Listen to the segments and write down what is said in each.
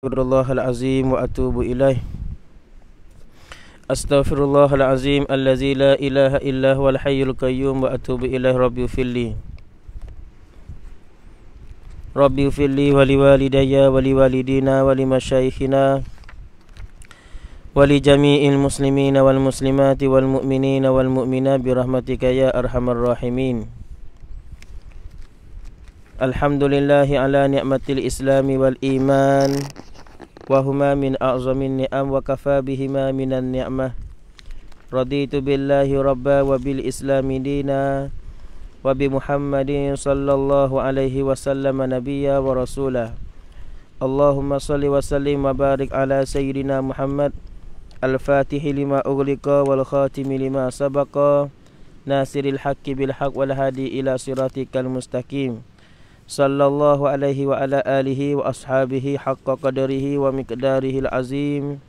Astaghfirullahalazim wa atubu ilaih Astaghfirullahalazim allazi la ilaha illa huwal hayyul qayyum wa atubu ilaih rabbi filli Rabbi filli wa li walidayya wa li walidina wa li mashayikhina wa li jami'il muslimina wal muslimati wal mu'minina wal mu'mina bi rahmatika ya arhamar rahimin Alhamdulillahi ala ni'matil islami wal iman وهما من أعظم النعم وكفى بهما من النعمة رضيت بالله ربا وبالإسلام دينا وبمحمد صلى الله عليه وسلم نبيا ورسولا اللهم صل وسلم وبارك على سيدنا محمد الفاتح لما أغلق والخاتم لما سبق ناصر الحق بالحق والهادي إلى صراطك المستقيم sallallahu alaihi wa ala alihi wa ashabihi haqqa qadarihi wa miqdarihil azim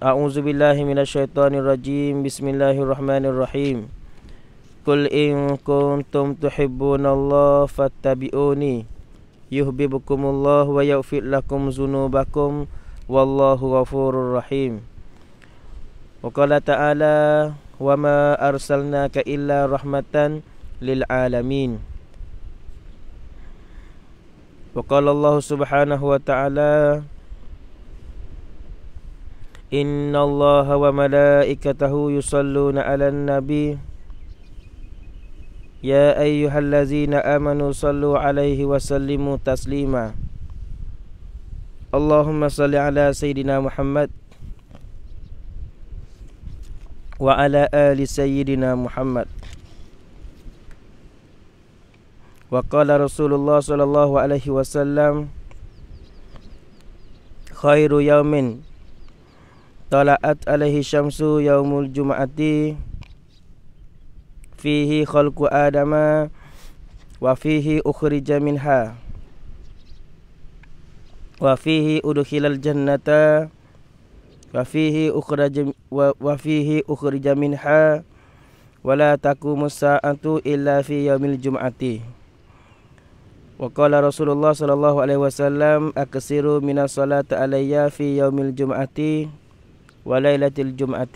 A'udzu billahi minasyaitonir rajim bismillahirrahmanirrahim Qul in kuntum tuhibbunallaha fattabi'uni yuhibbukumullahu wa yaghfir lakum dzunubakum wallahu ghafurur rahim Wa qala ta'ala wa ma arsalnaka illa rahmatan lil alamin wa qala Allah subhanahu wa ta'ala inna Allah wa malaikatahu yusalluna ala nabi ya ayyuhal lazina amanu sallu alaihi wa sallimu taslima Allahumma salli ala sayyidina Muhammad wa ala ali sayyidina Muhammad Wa Rasulullah sallallahu alaihi wasallam khairu yaumin tala'at alaihi syamsu yaumul jum'ati fihi khalqu adama wa fihi ukhrija minha wa fihi udkhilal jannata wa fihi ukhrija wa fihi ukhrija minha wala taqumu sa'atu illa fi yaumil jum'ati وقال رسول الله صلى الله عليه وسلم أكثروا من الصلاة علي في يوم الجمعة وليلة الجمعة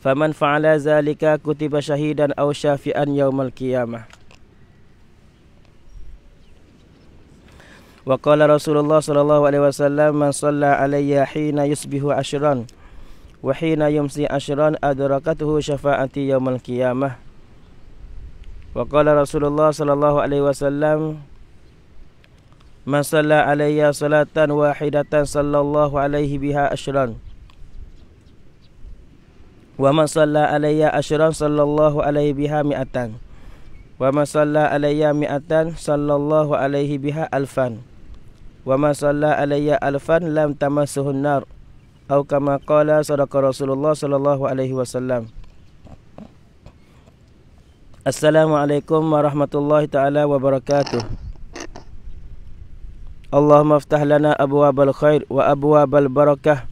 فمن فعل ذلك كتب شهيدا أو شافئا يوم القيامة وقال رسول الله صلى الله عليه وسلم من صلى علي حين يصبح عشرا وحين يمسي عشرا أدركته شفاعتي يوم القيامة Wa qala Rasulullah sallallahu alaihi wasallam Man salla alayya salatan wahidatan sallallahu alaihi biha ashran Wa man salla alayya ashran sallallahu alaihi biha mi'atan Wa man salla alayya mi'atan sallallahu alaihi biha alfan Wa man salla alayya alfan lam tamassuhun nar Aw kama qala sadaqa Rasulullah sallallahu alaihi wasallam Assalamualaikum warahmatullahi taala wabarakatuh. Allahumma aftah lana abwaabal khair wa abwaabal barakah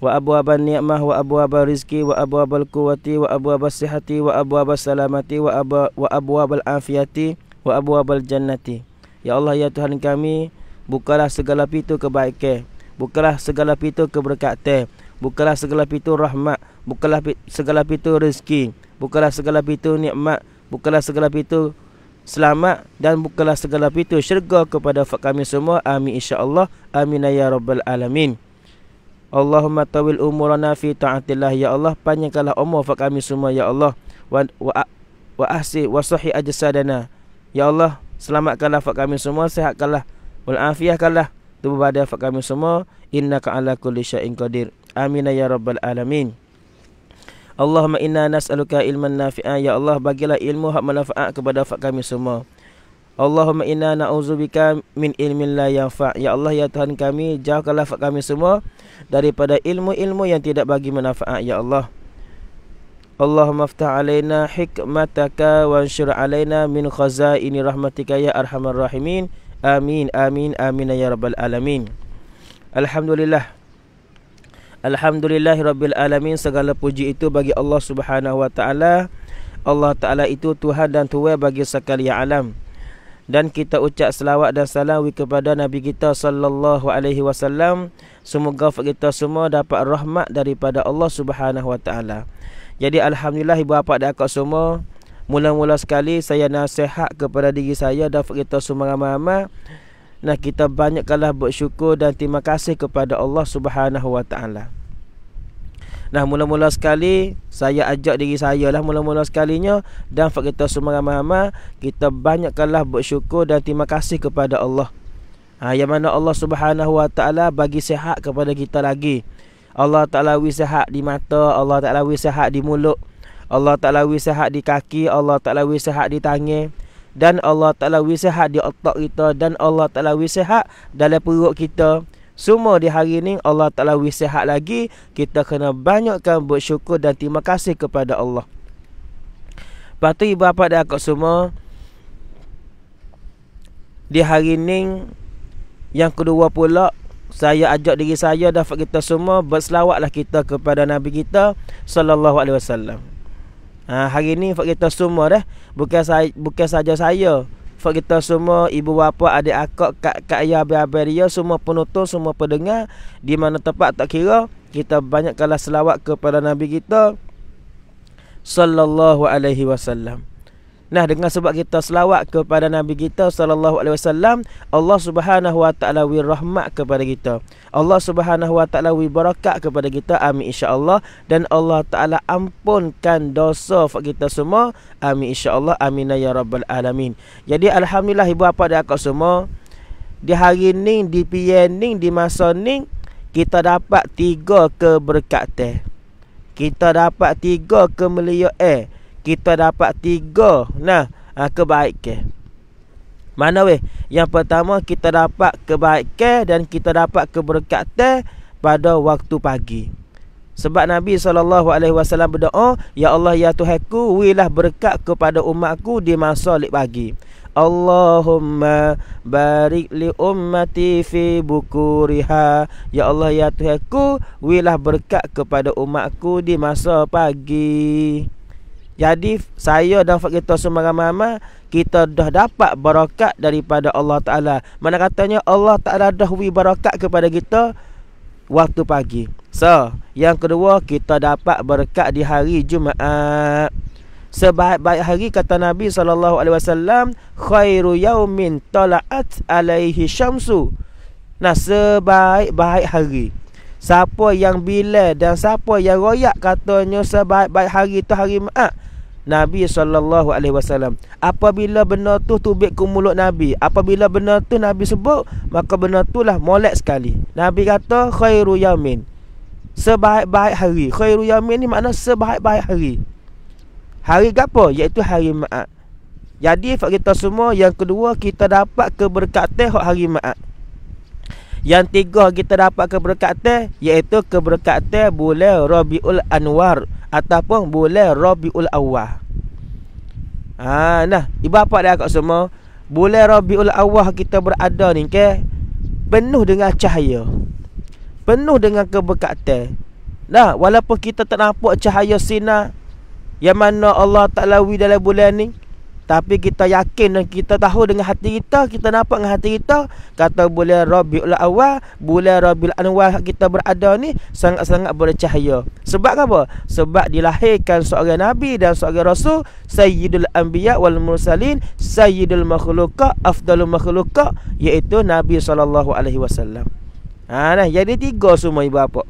wa abwaaban ni'mah wa abwaabal rizqi wa abwaabal quwwati wa abwaabas sihati wa abwaabas salamati wa abwa wa abwaabal afiyati wa abwaabal jannati. Ya Allah ya Tuhan kami, bukalah segala pintu kebaikan, bukalah segala pintu keberkatan, bukalah segala pintu rahmat, bukalah segala pintu rezeki, bukalah segala pintu nikmat Bukalah segala pintu selamat dan bukalah segala pintu syurga kepada kami semua. Amin insya-Allah. Amin ya rabbal alamin. Allahumma tawil umurana fi ta'atillah ya Allah panjangkanlah umur fa kami semua ya Allah wa wa, wa ahsi wa sahi ajsadana ya Allah selamatkanlah fa kami semua sehatkanlah wal afiyahkanlah tubuh badan fa kami semua innaka ala kulli syai'in qadir amin ya rabbal alamin Allahumma inna nas'aluka ilman nafi'an ya Allah bagilah ilmu hak manfaat kepada fak kami semua. Allahumma inna na'udzubika min ilmin la yanfa'. Ya Allah ya Tuhan kami jauhkanlah fak kami semua daripada ilmu-ilmu yang tidak bagi manfaat ya Allah. Allahumma aftah alaina hikmataka wa ansyur alaina min khazaini rahmatika ya arhamar rahimin. Amin amin amin ya rabbal alamin. Alhamdulillah. Alhamdulillah, Rabbil Alamin. Segala puji itu bagi Allah subhanahu wa ta'ala Allah ta'ala itu Tuhan dan Tuhan bagi sekalian alam dan kita ucap selawat dan salam kepada Nabi kita sallallahu alaihi wasallam. Semoga kita semua dapat rahmat daripada Allah Subhanahu wa taala. Jadi alhamdulillah ibu bapa dan akak semua, mula-mula sekali saya nasihat kepada diri saya dan kita semua ramai-ramai Nah kita banyakkanlah bersyukur dan terima kasih kepada Allah Subhanahu SWT Nah mula-mula sekali saya ajak diri saya lah mula-mula sekalinya dan kita semua ramai-ramai kita banyakkanlah bersyukur dan terima kasih kepada Allah. Ha, yang mana Allah Subhanahu Wa Taala bagi sehat kepada kita lagi. Allah Taala wi sihat di mata, Allah Taala wi sihat di mulut. Allah Taala wi sihat di kaki, Allah Taala wi sihat di tangan dan Allah Ta'ala sehat di otak kita dan Allah Ta'ala sehat dalam perut kita. Semua di hari ini Allah Ta'ala sehat lagi. Kita kena banyakkan bersyukur dan terima kasih kepada Allah. Lepas ibu bapa dan akak semua. Di hari ini yang kedua pula saya ajak diri saya dan kita semua berselawatlah kita kepada Nabi kita sallallahu alaihi wasallam. Ha, hari ini Fak kita semua dah Bukan saya, bukan saja saya Fak kita semua Ibu bapa Adik akak Kak, kak ayah Abis-abis dia Semua penonton Semua pendengar Di mana tempat tak kira Kita banyak kalah selawat Kepada Nabi kita Sallallahu alaihi wasallam Nah dengan sebab kita selawat kepada Nabi kita sallallahu alaihi wasallam, Allah Subhanahu wa taala wi rahmat kepada kita. Allah Subhanahu wa taala wi barakat kepada kita. Amin insya-Allah dan Allah taala ampunkan dosa fak kita semua. Amin insya-Allah. Amin ya rabbal alamin. Jadi alhamdulillah ibu bapa dan akak semua di hari ni di pianing di masa ni kita dapat tiga keberkatan. Kita dapat tiga kemuliaan. Eh kita dapat tiga nah ha, ah, kebaikan. Mana weh? Yang pertama kita dapat kebaikan dan kita dapat keberkatan pada waktu pagi. Sebab Nabi SAW berdoa, Ya Allah, Ya Tuhanku, wilah berkat kepada umatku di masa lik pagi. Allahumma barik li ummati fi bukuriha. Ya Allah, Ya Tuhanku, wilah berkat kepada umatku di masa pagi. Jadi saya dan Fakir Tuan semua ramai-ramai Kita dah dapat barakat daripada Allah Ta'ala Mana katanya Allah Ta'ala dah beri barakat kepada kita Waktu pagi So, yang kedua kita dapat berkat di hari Jumaat Sebaik-baik hari kata Nabi SAW Khairu yaumin talaat alaihi syamsu Nah, sebaik-baik hari Siapa yang bila dan siapa yang royak katanya sebaik-baik hari tu hari Jumaat Nabi sallallahu alaihi wasallam. Apabila benda tu tubik ke mulut Nabi, apabila benda tu Nabi sebut, maka benda itulah molek sekali. Nabi kata khairu yamin. Sebaik-baik hari. Khairu yamin ni makna sebaik-baik hari. Hari apa? Yaitu hari Ma'at. Jadi fak kita semua yang kedua kita dapat keberkatan hak hari Ma'at. Yang tiga kita dapat keberkatan iaitu keberkatan bulan Rabiul Anwar ataupun bulan Rabiul Awal. Ha nah, ibu bapa dah kat semua, bulan Rabiul Awal kita berada ni ke penuh dengan cahaya. Penuh dengan keberkatan. Nah, walaupun kita tak nampak cahaya sinar yang mana Allah Taala wi dalam bulan ni, tapi kita yakin dan kita tahu dengan hati kita, kita nampak dengan hati kita, kata bulan Rabiul Awal, bulan Rabiul Anwar kita berada ni sangat-sangat bercahaya. Sebab apa? Sebab dilahirkan seorang nabi dan seorang rasul, Sayyidul Anbiya wal Mursalin, Sayyidul Makhluqat, Afdalul Makhluqat, iaitu Nabi sallallahu alaihi wasallam. Ha nah, jadi tiga semua ibu bapa.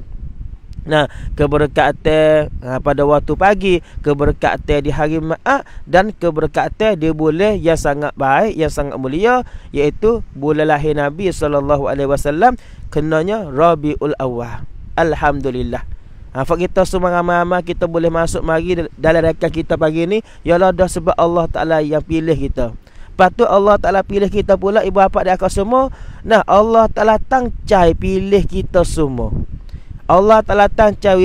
Nah, keberkatan ha, pada waktu pagi, keberkatan di hari Jumaat dan keberkatan dia boleh yang sangat baik, yang sangat mulia iaitu bulan lahir Nabi sallallahu alaihi wasallam kenanya Rabiul Awal. Alhamdulillah. Ha, fak kita semua ramai-ramai kita boleh masuk mari dalam rakan kita pagi ni ialah dah sebab Allah Taala yang pilih kita. Patut Allah Taala pilih kita pula ibu bapa dan akak semua. Nah, Allah Taala tangcai pilih kita semua. Allah Ta'ala tancar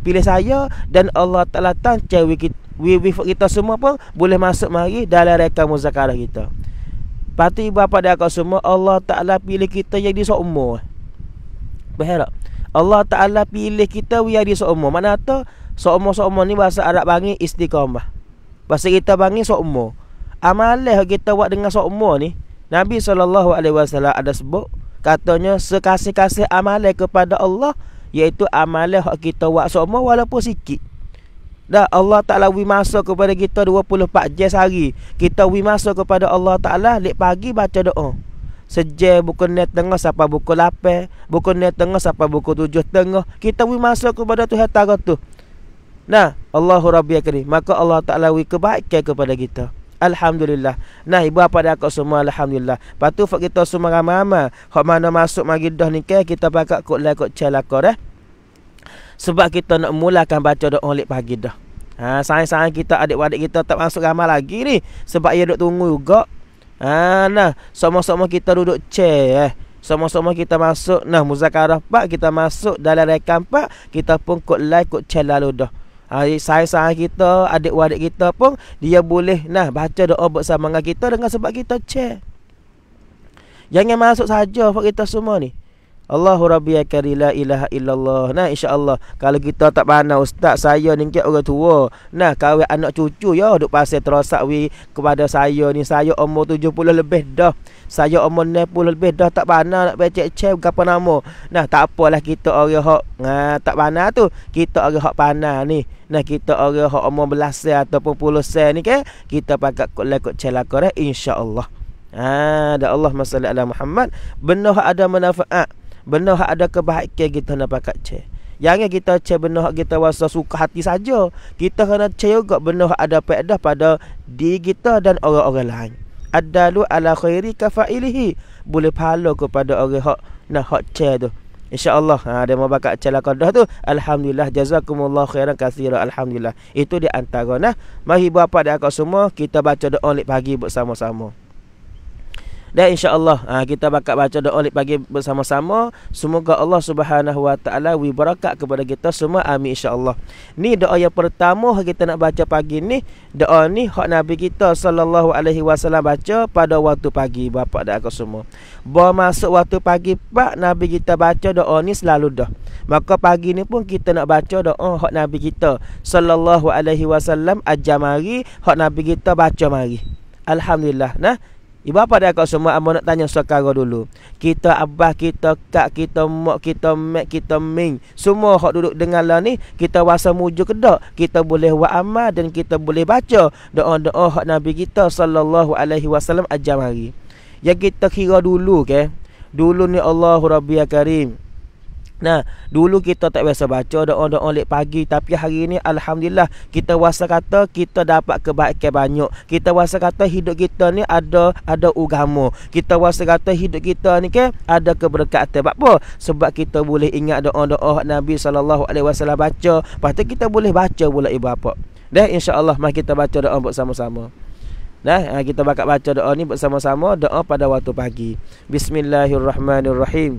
pilih saya dan Allah Ta'ala tancar we, we, kita semua pun boleh masuk mari dalam rekam muzakarah kita. Pati bapa dan akak semua Allah Ta'ala pilih kita yang di seumur. Berharap. Allah Ta'ala pilih kita yang di seumur. Mana tu? Seumur-seumur ni bahasa Arab panggil istiqamah. Bahasa kita panggil seumur. Amalah kita buat dengan seumur ni. Nabi SAW ada sebut. Katanya sekasih-kasih amalah kepada Allah iaitu amalan hak kita buat semua walaupun sikit dah Allah Taala wi masa kepada kita 24 jam sehari kita wi masa kepada Allah Taala lek pagi baca doa Sejak buku net tengah sampai buku lapan Buku net tengah sampai buku tujuh tengah Kita wui masuk kepada Tuhan Tara tu Nah Allahu Rabbi Maka Allah Ta'ala wui kebaikan kepada kita Alhamdulillah. Nah, ibu apa dah kau semua alhamdulillah. Patu fak kita semua ramai-ramai. Hak mana masuk mari dah ni ke kita pakak kok lai kok celaka dah. Eh. Sebab kita nak mulakan baca doa lek pagi dah. Ha, sayang-sayang kita adik-adik kita tak masuk ramai lagi ni. Sebab dia duk tunggu juga. Ha, nah, sama-sama kita duduk ce eh. Sama-sama kita masuk. Nah, muzakarah pak kita masuk dalam rekam pak kita pun kok lai kok celaka saya-saya kita Adik-adik kita pun Dia boleh nah Baca doa bersama dengan kita Dengan sebab kita cek Jangan masuk saja Buat kita semua ni Allahu Rabbi akari la ilaha illallah. Nah insyaallah kalau kita tak pandai ustaz saya ni kek orang tua. Nah kawin anak cucu ya duk pasir terosak wi kepada saya ni saya umur 70 lebih dah. Saya umur 90 lebih dah tak pandai nak becek chef gapo nama. Nah tak apalah kita orang hok nah, tak pandai tu. Kita orang hok pandai ni. Nah kita orang hok umur belasan ataupun puluhan ni ke kita pakak kok lekok celakor eh insyaallah. Ha ah, ada Allah masallallahu Muhammad benda ada manfaat benda hak ada kebahagiaan kita nak pakai che. Jangan kita che benda hak kita rasa suka hati saja. Kita kena che juga benda hak ada faedah pada diri kita dan orang-orang lain. Adalu ala khairi kafailihi. Boleh pahala kepada orang hak nak hot che tu. InsyaAllah ha, Dia mau bakat celah kodoh tu Alhamdulillah Jazakumullah khairan kasihan Alhamdulillah Itu di antara nah. Mari buat apa dia semua Kita baca doa pagi bersama-sama dan insyaAllah ah, kita bakal baca doa lip pagi bersama-sama. Semoga Allah subhanahu wa ta'ala wibarakat kepada kita semua. Amin insyaAllah. Ni doa yang pertama kita nak baca pagi ni. Doa ni hak Nabi kita sallallahu alaihi wasallam baca pada waktu pagi. Bapak dan aku semua. Bawa masuk waktu pagi pak Nabi kita baca doa ni selalu dah. Maka pagi ni pun kita nak baca doa hak Nabi kita sallallahu alaihi wasallam ajamari hak Nabi kita baca mari. Alhamdulillah. Nah, Ibu apa dia kau semua Abang nak tanya sekarang dulu Kita abah kita kak kita mak kita mak kita ming Semua yang duduk dengar lah ni Kita rasa mujur ke tak Kita boleh buat amal dan kita boleh baca Doa-doa hak Nabi kita Sallallahu alaihi wasallam ajam hari Yang kita kira dulu ke okay? Dulu ni Allahu Rabbiya Karim Nah, dulu kita tak biasa baca doa-doa lek pagi tapi hari ini alhamdulillah kita wasa kata kita dapat kebaikan banyak. Kita wasa kata hidup kita ni ada ada agama. Kita wasa kata hidup kita ni ke ada keberkatan. Sebab Apa? Sebab kita boleh ingat doa-doa Nabi sallallahu alaihi wasallam baca. Pastu kita boleh baca pula ibu bapa. Dah insya-Allah mari kita baca doa buat sama sama Nah, ha, kita bakat baca doa ni bersama-sama doa pada waktu pagi. Bismillahirrahmanirrahim.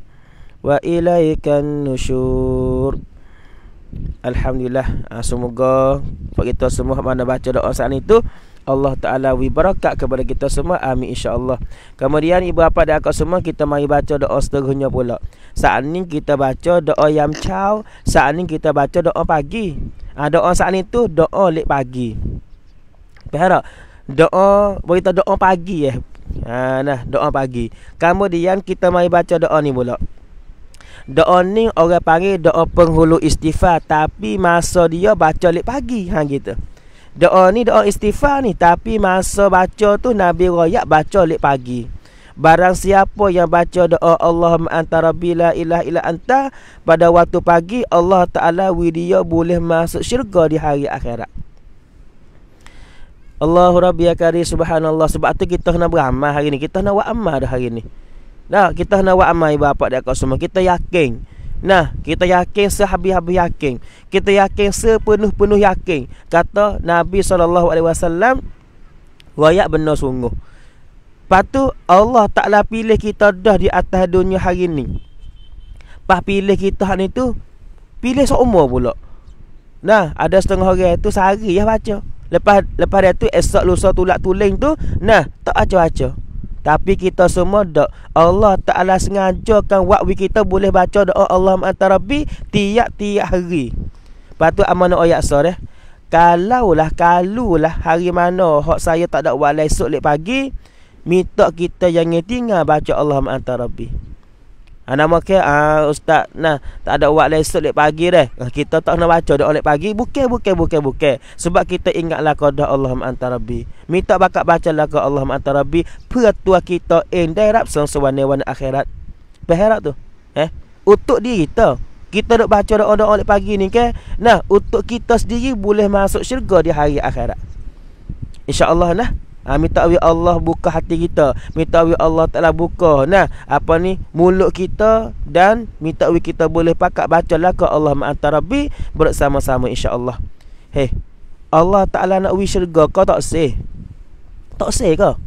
wa ilaikan nusyur Alhamdulillah ah, semoga buat kita semua mana baca doa saat itu Allah Ta'ala wibarakat kepada kita semua Amin insyaAllah Kemudian ibu bapa dan akak semua Kita mari baca doa seterusnya pula Saat ini kita baca doa yang caw Saat ini kita baca doa pagi ha, Doa saat itu doa lek pagi Faham Doa, berita doa pagi eh ha, Nah, doa pagi Kemudian kita mai baca doa ni pula Doa ni orang panggil doa penghulu istighfar tapi masa dia baca lek pagi ha gitu. Doa ni doa istighfar ni tapi masa baca tu Nabi royak baca lek pagi. Barang siapa yang baca doa Allahumma anta rabbi la ilaha illa anta pada waktu pagi Allah Taala widia boleh masuk syurga di hari akhirat. Allahu rabbi ya subhanallah sebab tu kita nak beramal hari ni kita nak buat amal dah hari ni. Nah, kita nak buat amal bapak dia kau semua. Kita yakin. Nah, kita yakin sehabis-habis yakin. Kita yakin sepenuh-penuh yakin. Kata Nabi SAW, Wayak benar sungguh. Patu Allah taklah pilih kita dah di atas dunia hari ini. Lepas pilih kita hari itu pilih seumur pula. Nah, ada setengah hari itu sehari ya baca. Lepas lepas dia tu esok lusa tulak tuling tu, nah, tak baca-baca. Tapi kita semua dok Allah Taala sengajakan waktu kita boleh baca doa Allahumma anta rabbi tiap-tiap hari. Patu amanah ayat sor eh. Kalaulah kalulah hari mana hok saya tak ada walai esok lek pagi minta kita yang tinggal baca Allahumma anta rabbi. Ha, nama ke ah ustaz nah tak ada buat lesson lek pagi dah. Kita tak nak baca dak lek pagi. Bukan bukan bukan bukan. Sebab kita ingatlah qada Allahumma anta rabbi. Minta bakat baca lagu Allahumma anta rabbi tua kita endai rap sesuai wan akhirat. Berharap tu. Eh, untuk diri kita. Kita dok baca doa doa lek pagi ni ke. Nah, untuk kita sendiri boleh masuk syurga di hari akhirat. Insya-Allah nah. Ha, minta wi Allah buka hati kita. Minta wi Allah Taala buka nah apa ni mulut kita dan minta wi kita boleh pakat baca la ke Allah ma antarabi bersama-sama insya-Allah. Hei Allah Taala nak wi syurga kau tak sih. Tak sih ke?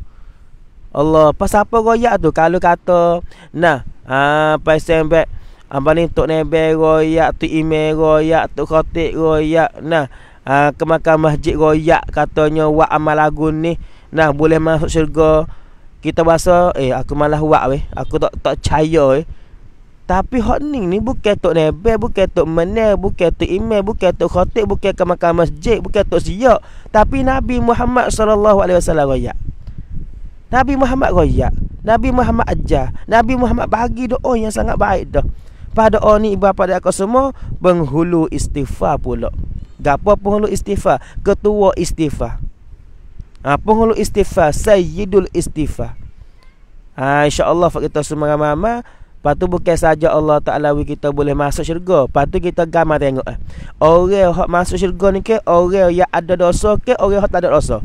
Allah pasal apa royak tu kalau kata nah ha pasal bet apa ni tok nebe royak tu email royak tu khotik royak nah ha, ke makam masjid royak katanya wa amal lagu ni Nah boleh masuk syurga Kita rasa Eh aku malah wak weh Aku tak tak percaya weh tapi hot ni ni bukan tok nebe, bukan tok menel, bukan tok imam, bukan tok khatib, bukan ke makam masjid, bukan tok siap. Tapi Nabi Muhammad sallallahu alaihi wasallam royak. Nabi Muhammad royak. Nabi Muhammad aja. Nabi Muhammad bagi doa yang sangat baik dah. Pada doa ni ibu bapa dak semua penghulu istighfar pula. Gapo penghulu istighfar? Ketua istighfar ha, penghulu istighfar sayyidul istighfar ha, insyaallah fak kita semua ramai-ramai patu bukan saja Allah Taala wi kita boleh masuk syurga patu kita gamar tengok eh. orang hak masuk syurga ni ke orang yang ada dosa ke orang hak tak ada dosa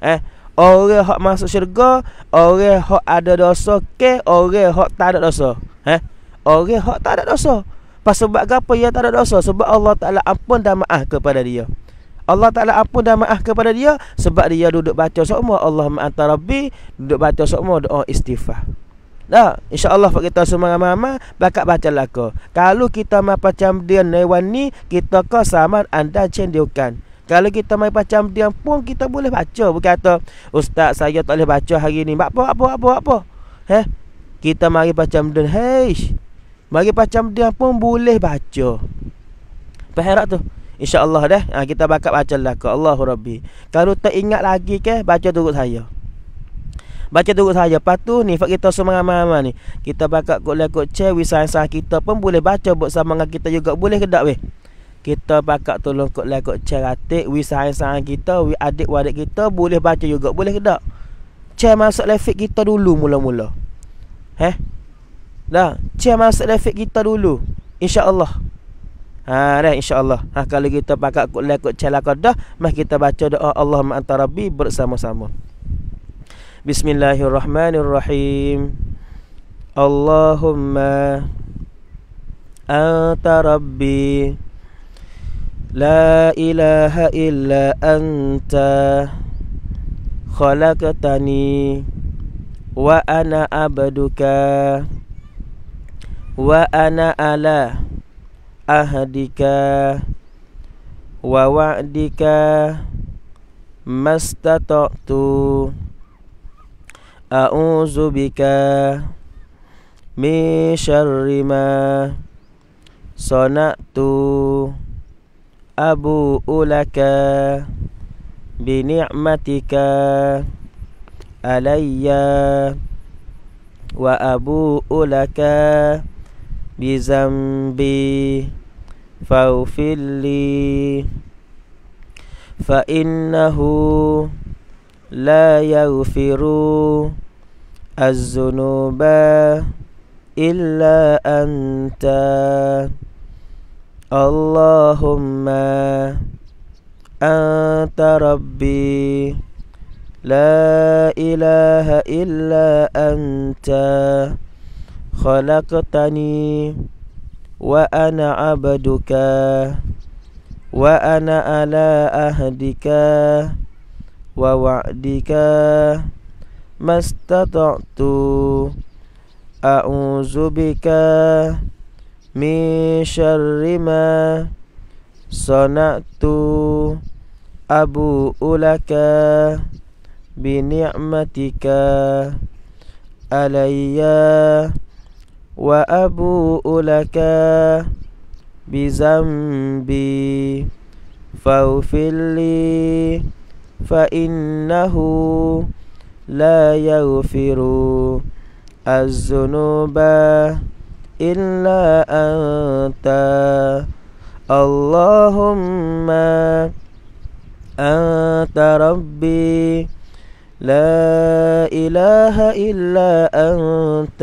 eh orang hak masuk syurga orang hak ada dosa ke orang hak tak ada dosa eh orang hak tak ada dosa Pasal sebab apa yang tak ada dosa Sebab Allah Ta'ala ampun dan maaf kepada dia Allah Ta'ala apa dah maaf kepada dia Sebab dia duduk baca semua Allah ma'ata Rabbi Duduk baca semua doa istighfar Dah, insyaAllah Allah kita semua ramai-ramai Bakat baca laka Kalau kita macam dia lewan ni Kita ke sama anda cendiukan kalau kita mai baca dia pun kita boleh baca berkata ustaz saya tak boleh baca hari ni apa apa apa apa heh kita mari baca dia heish mari baca dia pun boleh baca faham tu InsyaAllah dah ha, Kita bakal baca lah ke Allahu Rabbi Kalau tak ingat lagi ke Baca turut saya Baca turut saya Lepas tu ni Fak kita semua semangat mama ni Kita bakal kot lekut cek Wisah-wisah kita pun boleh baca Buat sama dengan kita juga Boleh ke tak weh kita bakal tolong kot lekut cek atik Wisah-wisah kita Adik-adik kita Boleh baca juga Boleh ke tak Cek masuk lefik kita dulu Mula-mula Heh Dah Cek masuk lefik kita dulu InsyaAllah Allah. Ha dah insya-Allah. Ha kalau kita pakak kod lek kod celak dah, mah kita baca doa Allahumma anta rabbi bersama-sama. Bismillahirrahmanirrahim. Allahumma anta rabbi la ilaha illa anta khalaqtani wa ana abduka wa ana ala عهدك ووعدك ما استطعت أعوذ بك من شر ما صنعت أبوء لك بنعمتك علي وأبوء لك بذنبي فاغفر لي فإنه لا يغفر الذنوب إلا أنت اللهم أنت ربي لا إله إلا أنت خلقتني وأنا عبدك وأنا على أهدك ووعدك ما استطعت أعوذ بك من شر ما صنعت أبوء لك بنعمتك عليّ وأبوء لك بذنبي فاغفر لي فإنه لا يغفر الذنوب إلا أنت اللهم أنت ربي لا إله إلا أنت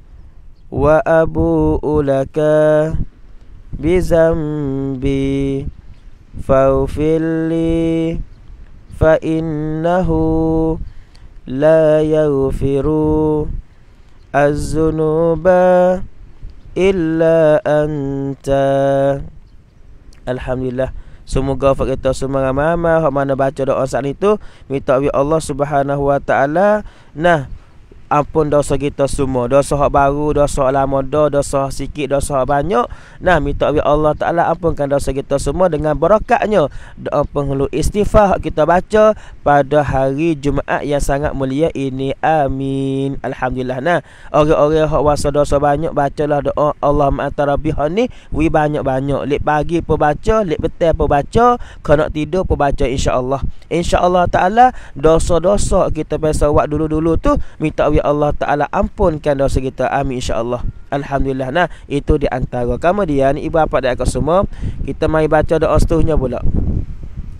وأبوء لك بذنبي فاغفر لي فإنه لا يغفر الذنوب إلا illa anta Alhamdulillah Semoga Allah kita semua ramai-ramai Hak mana baca doa saat itu Minta Allah subhanahu wa ta'ala Nah ampun dosa kita semua dosa hak baru dosa lama dah dosa sikit dosa banyak nah minta bi Allah taala ampunkan dosa kita semua dengan berkatnya doa penghulu istighfar kita baca pada hari Jumaat yang sangat mulia ini amin alhamdulillah nah orang-orang hak wasa dosa banyak bacalah doa Allah ma'ata Rabbihani ni wi banyak-banyak lek pagi pun baca lek petang pun baca kena tidur pun baca insyaallah insyaallah taala dosa-dosa kita biasa buat dulu-dulu tu minta bi Allah Ta'ala ampunkan dosa kita Amin insyaAllah Alhamdulillah Nah itu di antara Kemudian ibu bapa dan aku semua Kita mari baca doa setuhnya pula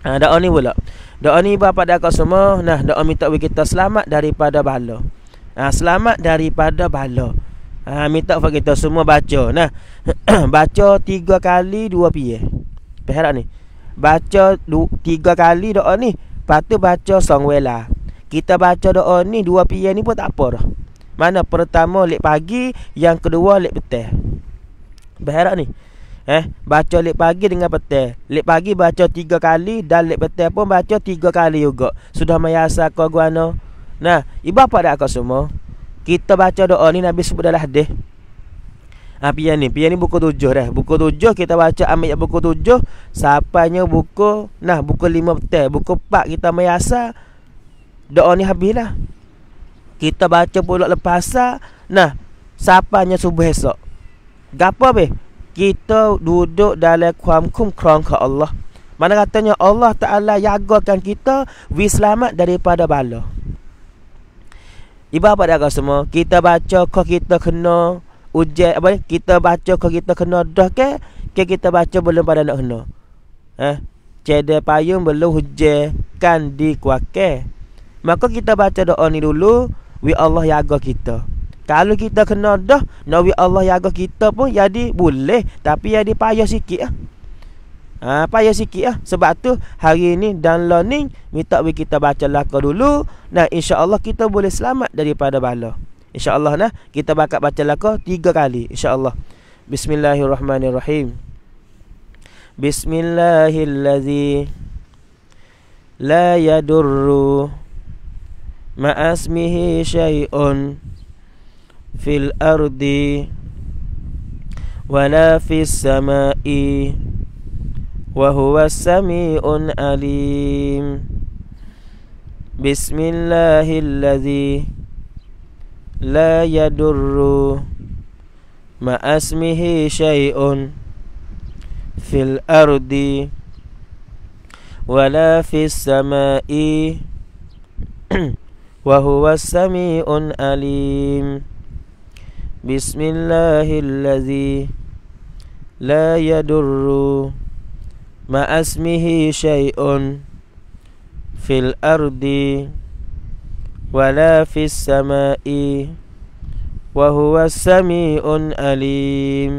ha, Doa ni pula Doa ni ibu bapa dan aku semua Nah doa minta kita selamat daripada bala ha, Selamat daripada bala ha, Minta bapa kita semua baca Nah baca tiga kali dua piye Perhatikan ni Baca du, tiga kali doa ni Lepas tu baca song welah kita baca doa ni dua pilihan ni pun tak apa dah. Mana pertama lek pagi, yang kedua lek petang. Berharap ni. Eh, baca lek pagi dengan petang. Lek pagi baca tiga kali dan lek petang pun baca tiga kali juga. Sudah mayasa kau guano. Nah, ibu apa dak kau semua? Kita baca doa ni Nabi sebut dalam hadis. Ha, pian ni, pian ni buku tujuh dah. Buku tujuh kita baca ambil buku tujuh. Sapanya buku, nah buku lima petang. Buku empat kita mayasa doa ni habislah. Kita baca pula lepas asar. Nah, sapanya subuh esok. Gapa be? Kita duduk dalam kuam kum krong ke Allah. Mana katanya Allah Ta'ala jagakan kita Wi selamat daripada bala Ibu apa dah semua Kita baca kau kita kena Ujian apa ni Kita baca kau kita kena dah ke Ke kita baca belum pada nak kena Eh Cedah payung belum hujan Kan dikuakir Maka kita baca doa ni dulu Wi Allah jaga kita Kalau kita kena dah Nak wi Allah jaga kita pun Jadi boleh Tapi jadi payah sikit lah ha, Payah sikit lah Sebab tu hari ni dan learning Minta wi kita baca laka dulu Nah insya Allah kita boleh selamat daripada bala Insya Allah nah Kita bakat baca laka tiga kali Insya Allah Bismillahirrahmanirrahim Bismillahirrahmanirrahim La yadurru ما اسمه شيء في الأرض ولا في السماء وهو السميع اليم بسم الله الذي لا يضر ما اسمه شيء في الأرض ولا في السماء وهو السميع أليم بسم الله الذي لا يدر ما اسمه شيء في الأرض ولا في السماء وهو السميع اليم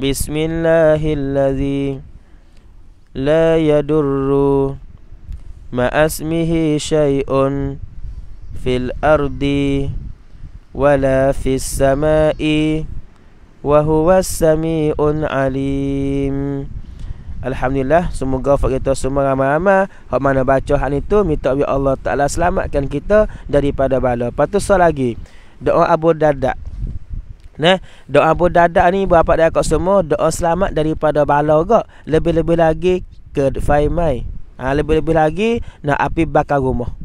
بسم الله الذي لا يدر ما اسمه شيء في الأرض ولا في السماء وهو السميع العليم Alhamdulillah semoga fak kita semua ramai-ramai hak mana baca hal itu minta bi Allah Taala selamatkan kita daripada bala. Patut so lagi doa Abu Dadda. Nah, doa Abu Dadda ni berapa dia kat semua doa selamat daripada bala gak. Lebih-lebih lagi ke Faimai. Ha, lebih-lebih lagi nak api bakar rumah.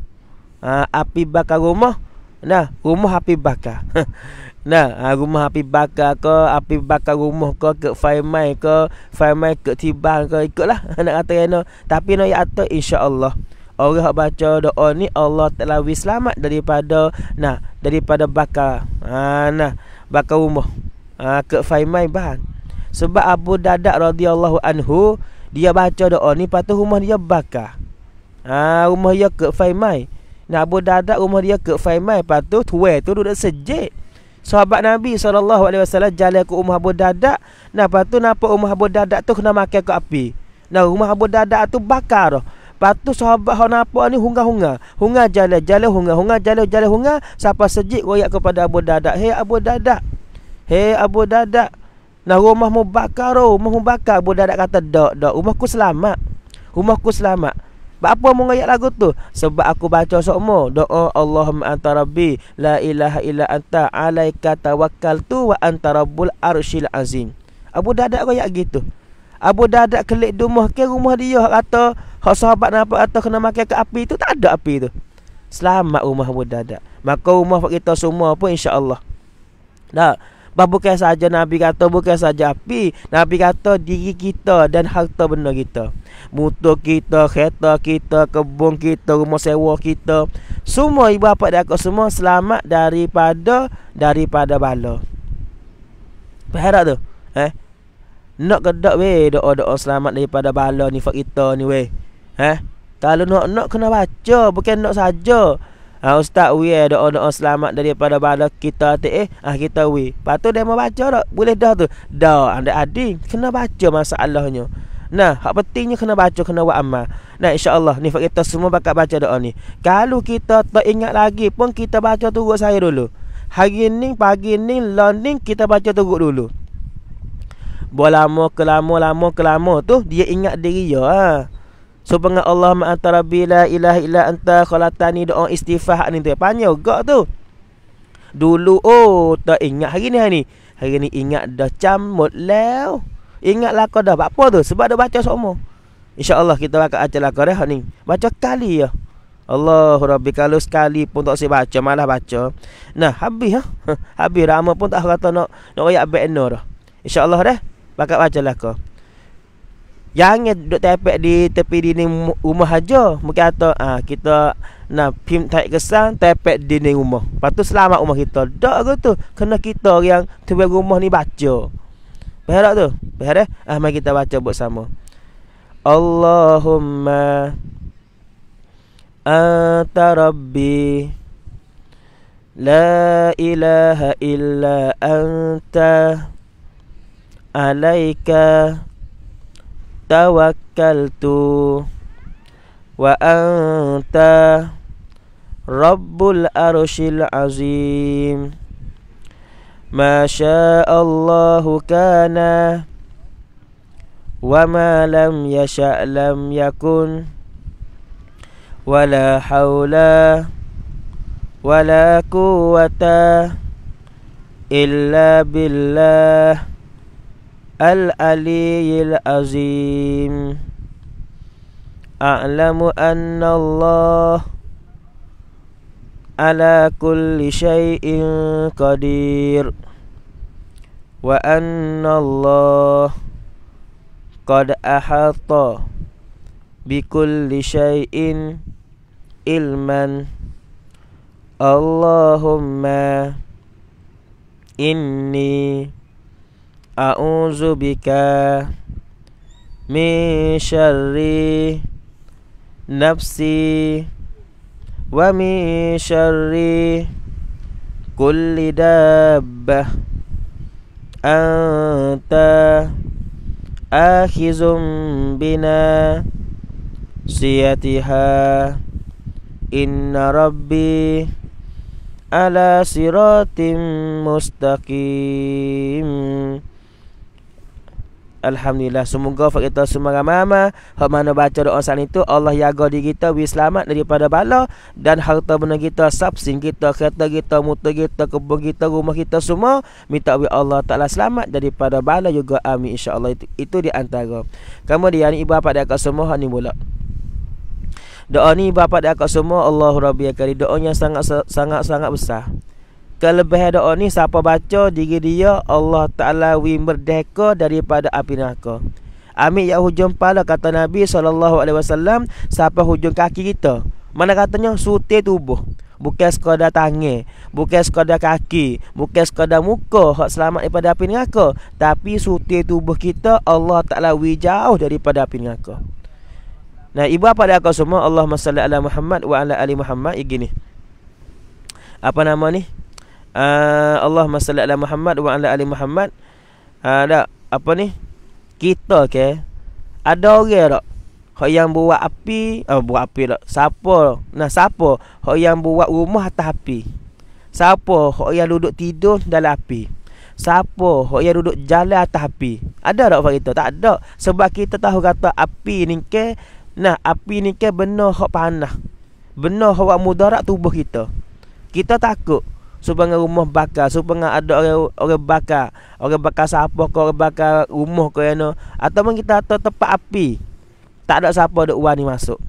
Ah, api bakar rumah nah rumah api bakar nah ah, rumah api bakar ke api bakar rumah ke ke fire ke fire ke tibang ke ikutlah nak kata kena tapi nak ya insya allah orang yang baca doa ni Allah Taala wis selamat daripada nah daripada bakar ha nah bakar rumah ha ke fire bahan sebab Abu Dadak radhiyallahu anhu dia baca doa ni patuh rumah dia bakar ha rumah dia ke fire Nah, Abu Darda rumah dia ke Faimai lepas tu tuai tu duduk sejid. Sahabat Nabi SAW jalan ke rumah Abu Darda. Nah, lepas tu nampak rumah Abu Darda tu kena makan ke api. Nah, rumah Abu Darda tu bakar tu. Lepas tu sahabat hau nampak ni hunga-hunga. Hunga jalan, jalan hunga, hunga jalan, jalan hunga. Siapa sejid royak kepada Abu Darda. Hei Abu Darda. Hei Abu Darda. Nah, rumahmu bakar rumahmu bakar. Abu Darda kata, dok, dok. Rumahku selamat. Rumahku selamat. Sebab apa mong ayat lagu tu? Sebab aku baca sokmo doa Allahumma anta rabbi la ilaha illa anta alaika tawakkaltu wa anta rabbul arsyil azim. Abu Dadak ayat gitu. Abu Dadak kelik rumah ke rumah dia kata hak sahabat nampak kata kena makan ke api tu tak ada api tu. Selamat rumah Abu Dadak. Maka rumah kita semua pun insya-Allah. Nah. Bah, bukan saja Nabi kata bukan saja api. Nabi kata diri kita dan harta benda kita. Motor kita, kereta kita, kebun kita, rumah sewa kita. Semua ibu bapa dan akak semua selamat daripada daripada bala. Berharap tu. Eh? Nak gedak weh doa-doa selamat daripada bala ni fak ni weh. Eh? Kalau nak nak kena baca bukan nak saja. Ah ustaz we eh, doa-doa selamat daripada bala kita tu eh. Ah kita we. Patu dia mau baca dak? Boleh dah tu. Dah anda ah, ading kena baca masalahnya. Nah, hak pentingnya kena baca, kena buat amal. Nah, insya-Allah ni kita semua bakal baca doa ni. Kalau kita tak ingat lagi pun kita baca tunggu saya dulu. Hari ni, pagi ni, learning kita baca tunggu dulu. Buat lama, kelama, lama, kelama tu dia ingat diri ya. Ha. Subhanallah Allahumma anta rabbi la ilaha illa anta khalatani doa istighfar ni tu. Panjang gak tu. Dulu oh tak ingat hari ni hari ni. Hari ni ingat dah camut lew. Ingat lah kau dah buat apa tu. Sebab dah baca semua. insya Allah kita akan baca lah kau dah ni. Baca kali ya. Allahu Rabbi kalau sekali pun tak saya baca malah baca. Nah, habis ha. Habis ramah pun tak kata nak nak ayat benar dah. Insya-Allah dah. Bakat bacalah kau. Yang duduk tepek di tepi dinding rumah saja Mungkin kata ha, ah, kita nak pim tak kesan tepek dinding rumah Lepas tu selamat rumah kita Tak ke tu Kena kita yang tepek rumah ni baca Faham tak tu? Faham eh? Ah, mari kita baca buat sama Allahumma Anta Rabbi La ilaha illa anta Alaika Alaika توكلت وأنت رب الأرش العظيم ما شاء الله كان وما لم يشأ لم يكن ولا حول ولا قوة إلا بالله الألي العظيم أعلم أن الله على كل شيء قدير وأن الله قد أحاط بكل شيء علما اللهم إني أعوذ بك من شر نفسي ومن شر كل دابة أنت آخذ بنا سيتها إن ربي على صراط مستقيم Alhamdulillah Semoga Fak kita semua ramai Hak mana baca doa saat itu Allah jaga diri kita Biar selamat daripada bala Dan harta benda kita Sapsing kita Kereta kita Motor kita Kebun kita Rumah kita semua Minta biar Allah Ta'ala selamat Daripada bala juga Amin insyaAllah itu, itu di antara Kemudian Ibu bapa dan semua Hak ni pula Doa ni bapa dan semua Allah Rabbi Akari Doa yang sangat-sangat besar kelebih doa ni siapa baca diri dia Allah Taala wi merdeka daripada api neraka. Amin ya hujung pala kata Nabi saw. siapa hujung kaki kita. Mana katanya sute tubuh. Bukan sekadar tangan, bukan sekadar kaki, bukan sekadar muka hak selamat daripada api neraka, tapi sute tubuh kita Allah Taala wi jauh daripada api neraka. Nah, ibu apa dia kau semua? Allahumma salli ala Muhammad wa ala ali Muhammad. Ini gini. Apa nama ni? Ah, Allahumma salli ala Muhammad wa ala ali Muhammad. Uh, ah, tak apa ni? Kita ke okay? ada orang tak? Hak yang buat api, uh, buat api tak? Siapa? Nah, siapa? Hak yang buat rumah atas api. Siapa hak yang duduk tidur dalam api? Siapa hak yang duduk jalan atas api? Ada tak orang kita? Tak ada. Sebab kita tahu kata api ni ke nah api ni ke benar hak panah. Benar hak mudarat tubuh kita. Kita takut supaya rumah bakar supaya ada orang orang bakar orang bakar sapu, ke orang bakar rumah ya no. atau mungkin kita atau tempat api tak ada sapu ada wani masuk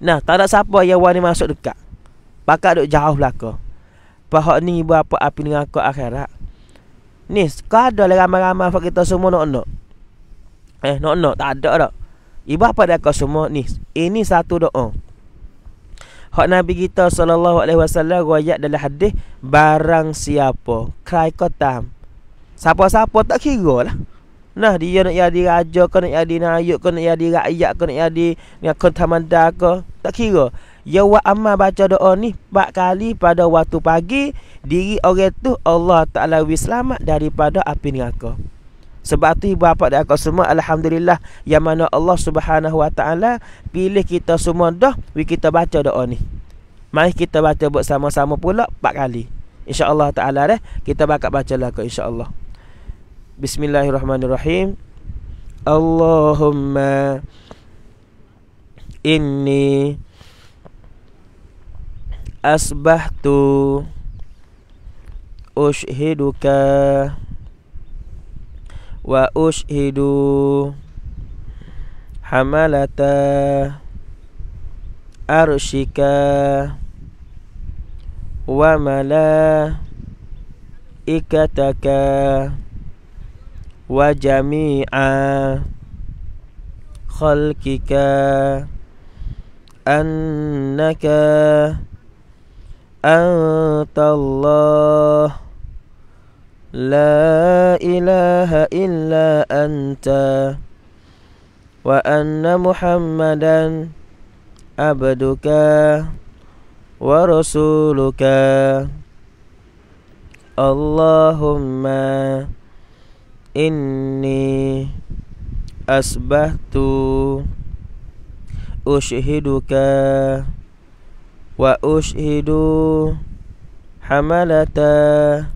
nah tak ada sapu ya wani masuk dekat bakar dok jauh lah kau. pahak ni ibu apa api dengan aku akhirat ni kada le lah ramai-ramai fak kita semua nak nak eh nak nak tak ada dak ibu apa kau semua ni ini satu doa Hak Nabi kita sallallahu alaihi wasallam riwayat dalam hadis barang siapa kai kotam. Siapa-siapa tak kira lah. Nah dia nak jadi raja ke nak jadi nayuk ke nak jadi rakyat ke nak jadi nak kontamanda ke tak kira. Ya wa amma baca doa ni empat kali pada waktu pagi diri orang tu Allah Taala wis selamat daripada api neraka. Sebab tu ibu bapa dan akak semua alhamdulillah yang mana Allah Subhanahu Wa Taala pilih kita semua dah we kita baca doa ni. Mari kita baca buat sama-sama pula empat kali. Insya-Allah Taala deh kita bakal bacalah kau insya-Allah. Bismillahirrahmanirrahim. Allahumma inni asbahtu ushiduka وأشهد حملة أرشك وملائكتك وجميع خلقك أنك أنت الله لا إله إلا أنت وأن محمدا عبدك ورسولك اللهم إني أسبحت أشهدك وأشهد حملته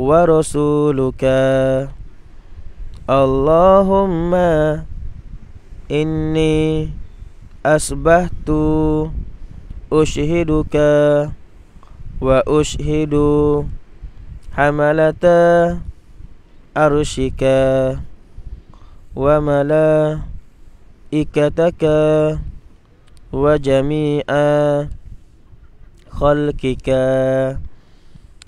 ورسولك اللهم إني أصبحت أشهدك وأشهد حملة أرشك وملائكتك وجميع خلقك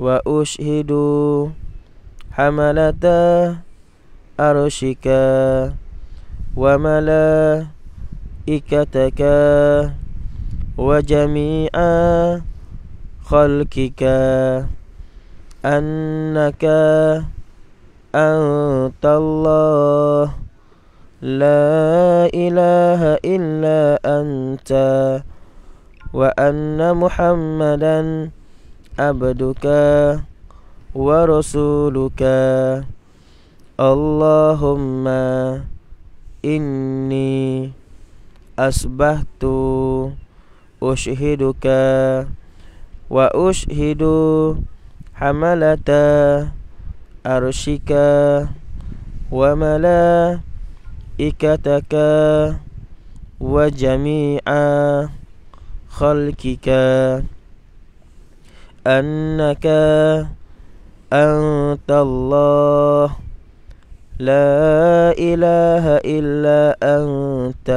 وأشهد حملة أرشك وملائكتك وجميع خلقك أنك أنت الله لا إله إلا أنت وأن محمدًا عبدك ورسولك اللهم إني أصبحت أشهدك وأشهد حملة عرشك وملائكتك وجميع خلقك أنك أنت الله لا إله إلا أنت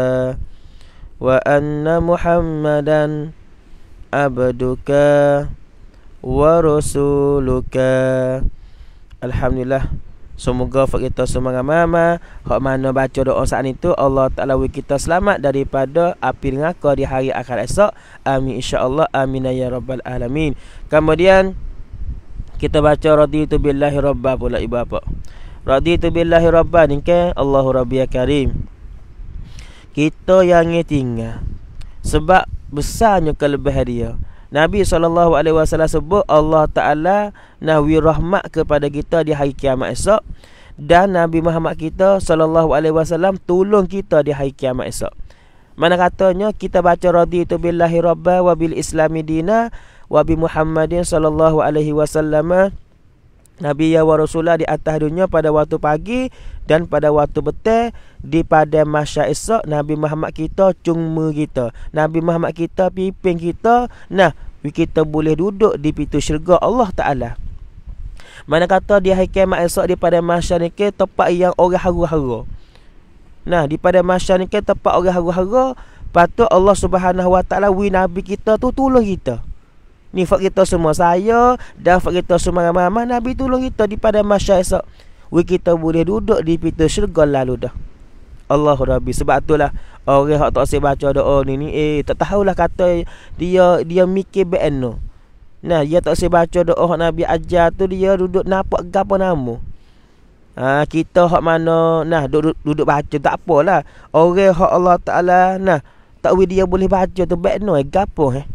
وأن محمدا عبدك ورسولك الحمد لله Semoga kita semua marga-mama, hak mana baca doa saat itu Allah Taala wi kita selamat daripada api neraka di hari akhir esok. Amin insya-Allah. Amin ya rabbal alamin. Kemudian kita baca raditu billahi rabba pula ibu bapa. Raditu billahi rabba ni ke Allahu rabbia ya karim. Kita yang tinggal sebab besarnya kelebihan dia. Nabi SAW sebut Allah Ta'ala Nahwi rahmat kepada kita di hari kiamat esok Dan Nabi Muhammad kita SAW tolong kita di hari kiamat esok Mana katanya kita baca Raditu billahi rabbah wa bil islami dina Wa bi muhammadin SAW Nabi ya wa rasulah di atas dunia pada waktu pagi dan pada waktu betul di pada masa esok Nabi Muhammad kita cungmu kita Nabi Muhammad kita pimpin kita nah kita boleh duduk di pintu syurga Allah Taala. Mana kata dia hari kiamat esok di pada mahsyar ni ke tempat yang orang haru-haru. Nah, di pada mahsyar ni ke tempat orang haru-haru, patut Allah Subhanahu Wa Taala wi nabi kita tu tolong kita. Ni fak kita semua saya dan fak kita semua mama, nabi tolong kita di pada mahsyar esok. Wi kita boleh duduk di pintu syurga lalu dah. Allahu Rabbi. Sebab itulah orang hak tak sempat baca doa ni ni eh tak tahulah kata dia dia mikir BN no. Nah, dia tak sempat baca doa hak Nabi ajar tu dia duduk nampak gapo nama. Ha, kita hak mana nah duduk duduk baca tak apalah. Orang hak Allah Taala nah tak dia boleh baca tu BN no eh, gapo eh.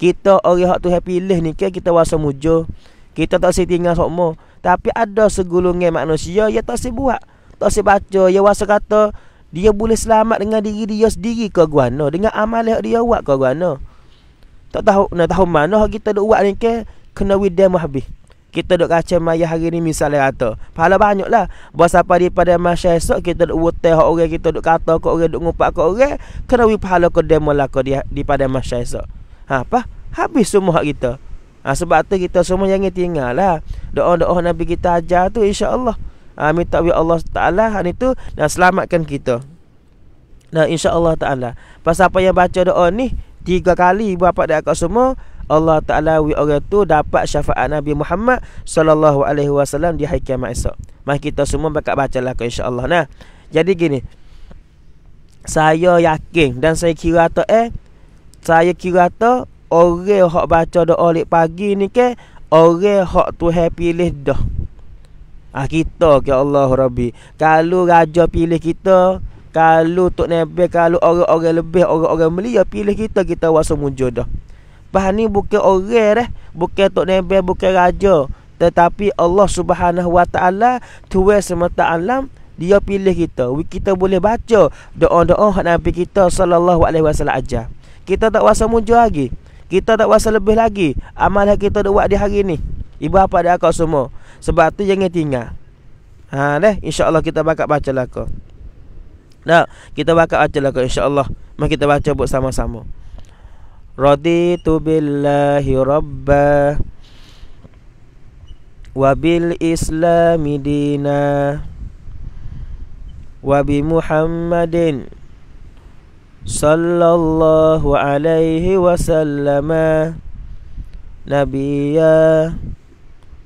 Kita orang hak tu leh ni ke kita wasa mujo. Kita tak sempat tinggal sokmo. Tapi ada segulungan manusia yang tak sempat buat. Tak sempat baca, Ya wasa kata dia boleh selamat dengan diri dia sendiri ke guano Dengan amal yang dia buat ke guano Tak tahu nak tahu mana kita duk buat ni ke Kena widam habis kita duk kacau maya hari ni misalnya kata Pahala banyak lah Buat siapa daripada masa esok Kita duk wutih orang Kita duk kata ke orang Duk ngupak ke orang Kena wih pahala ke demo lah ke Daripada masa esok ha, Apa? Habis semua kita ha, Sebab tu kita semua jangan tinggal lah Doa-doa Nabi kita ajar tu InsyaAllah Allah ha, minta kepada Allah Taala hari itu nak selamatkan kita. Nah, insya-Allah Taala. Pas apa yang baca doa ni tiga kali berapa dia akan semua Allah Taala wi orang tu dapat syafaat Nabi Muhammad sallallahu alaihi wasallam di hari kiamat esok. Mak kita semua bakat bacalah kau insya-Allah nah. Jadi gini. Saya yakin dan saya kira tu eh saya kira tu orang hok baca doa lik pagi ni ke orang hok tu happy dah ah kita ke Allah Rabbi kalau raja pilih kita kalau tok nebe kalau orang-orang lebih orang-orang melia ya pilih kita kita wasa mujud dah bah ni bukan orang eh bukan tok nebe bukan raja tetapi Allah Subhanahu wa taala tuai semata alam dia pilih kita kita boleh baca doa-doa nabi kita sallallahu alaihi wasallam aja kita tak wasa mujud lagi kita tak wasa lebih lagi amal kita buat di hari ni Ibu apa dia kau semua. Sebab tu jangan tinggal. Ha deh, insya-Allah kita bakal baca lah kau. Nah, kita bakal baca lah kau insya-Allah. Mari kita baca buat sama-sama. Raditu billahi rabba wa bil islami dina wabi muhammadin sallallahu alaihi wasallama Nabiya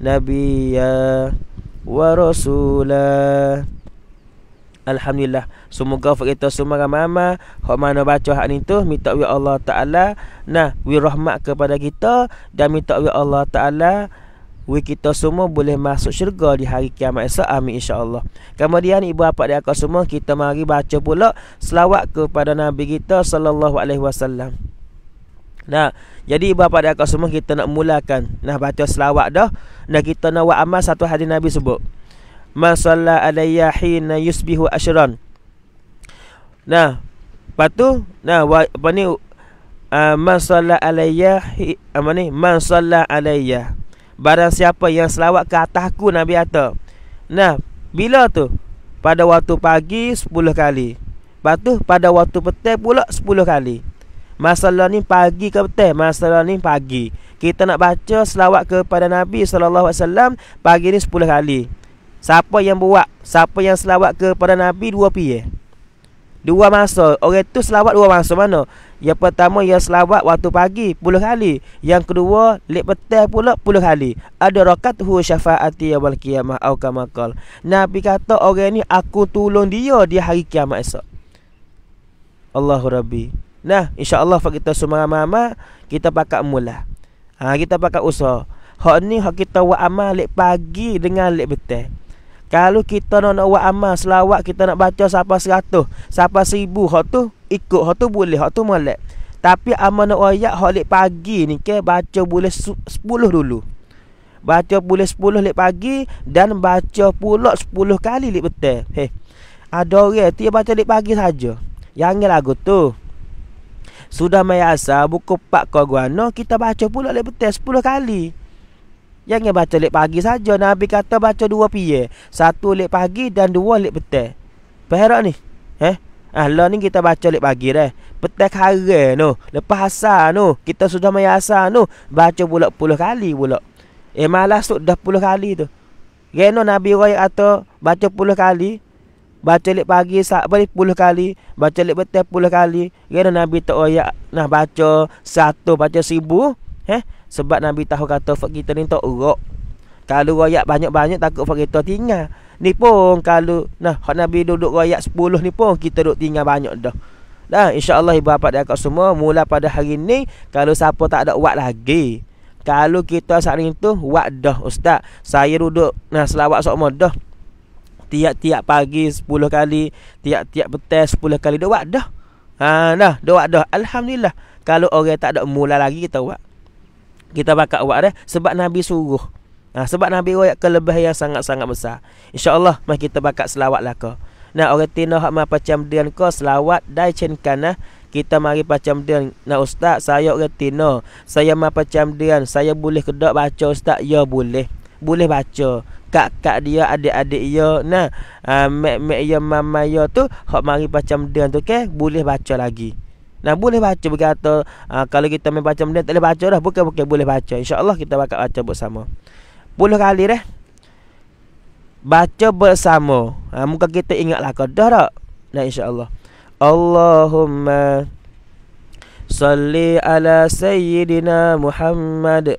نبيا ورسولا Alhamdulillah Semoga untuk kita semua ramai-ramai Hak mana baca hak ni tu Minta oleh Allah Ta'ala Nah, wir rahmat kepada kita Dan minta oleh Allah Ta'ala Wih kita semua boleh masuk syurga di hari kiamat esok Amin insyaAllah Kemudian ibu bapa dan akak semua Kita mari baca pula Selawat kepada Nabi kita Sallallahu alaihi wasallam Nah jadi bapak dan akak semua kita nak mulakan nak baca selawat dah dan kita nak buat amal satu hadis Nabi sebut. Masalla alayya hina yusbihu ashran. Nah, lepas nah apa ni uh, ah, masalla alayya apa ni masalla alayya. Barang siapa yang selawat ke atasku Nabi kata. Nah, bila tu? Pada waktu pagi 10 kali. Lepas pada waktu petang pula 10 kali. Masalah ni pagi ke petang? Masalah ni pagi. Kita nak baca selawat kepada Nabi SAW pagi ni 10 kali. Siapa yang buat? Siapa yang selawat kepada Nabi 2 pilih? Dua masa. Orang tu selawat dua masa mana? Yang pertama yang selawat waktu pagi 10 kali. Yang kedua lek petang pula 10 kali. Ada rakat hu syafaati yaumil qiyamah au kama qal. Nabi kata orang ni aku tolong dia di hari kiamat esok. Allahu rabbi. Nah, insya-Allah kalau kita semua mama kita pakak mula. Ha, kita pakak usaha. Hak ni hak kita buat amal lek pagi dengan lek betul. Kalau kita nak, nak buat amal selawat kita nak baca siapa seratus siapa seribu hak tu ikut hak tu boleh hak tu molek. Tapi amal nak ayat hak lek pagi ni ke baca boleh sepuluh dulu. Baca boleh sepuluh lek pagi dan baca pula sepuluh kali lek betul. Heh. Ada orang tiap baca lek pagi saja. Yang lagu tu. Sudah mai asal buku pak kau kita baca pula lebih betes 10 kali. Yang baca lep pagi saja Nabi kata baca dua piye. Satu lep pagi dan dua lep betes. Perak ni. Eh? Ah, lah ni kita baca lep pagi dah. Petak hari no. Lepas asal no. Kita sudah mai asal no. Baca pula puluh kali pula. Eh malas tu dah puluh kali tu. Reno Nabi Roy atau baca puluh kali baca lek pagi sak boleh puluh kali, baca lek betul puluh kali. Kerana Nabi tak royak nah baca satu baca seribu, eh? Sebab Nabi tahu kata fak kita ni tak urak. Kalau royak banyak-banyak takut fak kita tinggal. Ni pun kalau nah kalau Nabi duduk royak sepuluh ni pun kita duduk tinggal banyak dah. Dah insya-Allah ibu bapa dan akak semua mula pada hari ni kalau siapa tak ada buat lagi. Kalau kita saat ini tu Wadah ustaz Saya duduk Nah selawat sok modah tiap-tiap pagi 10 kali, tiap-tiap petang 10 kali doa, buat dah. Ha dah, dia dah. Alhamdulillah. Kalau orang tak ada mula lagi kita buat. Kita bakal buat dah sebab Nabi suruh. Ha, sebab Nabi royak kelebihan yang sangat-sangat besar. Insya-Allah mai kita bakal selawat lah ke. Nah, orang tina hak macam dia ke selawat dai cenkan nah. Ha? Kita mari macam dia Nah ustaz saya orang tina Saya macam dia Saya boleh kedok baca ustaz Ya boleh Boleh baca kak-kak dia, adik-adik dia, ya. nah, uh, ah, mak-mak dia, ya, mama dia ya tu hok mari baca dengan tu okey, boleh baca lagi. Nah boleh baca berkata uh, kalau kita main baca benda tak boleh baca dah bukan bukan boleh baca insyaallah kita bakal baca bersama. Puluh kali dah. Baca bersama. Ha, uh, muka kita ingatlah ke dah tak? Nah insyaallah. Allahumma salli ala sayyidina Muhammad.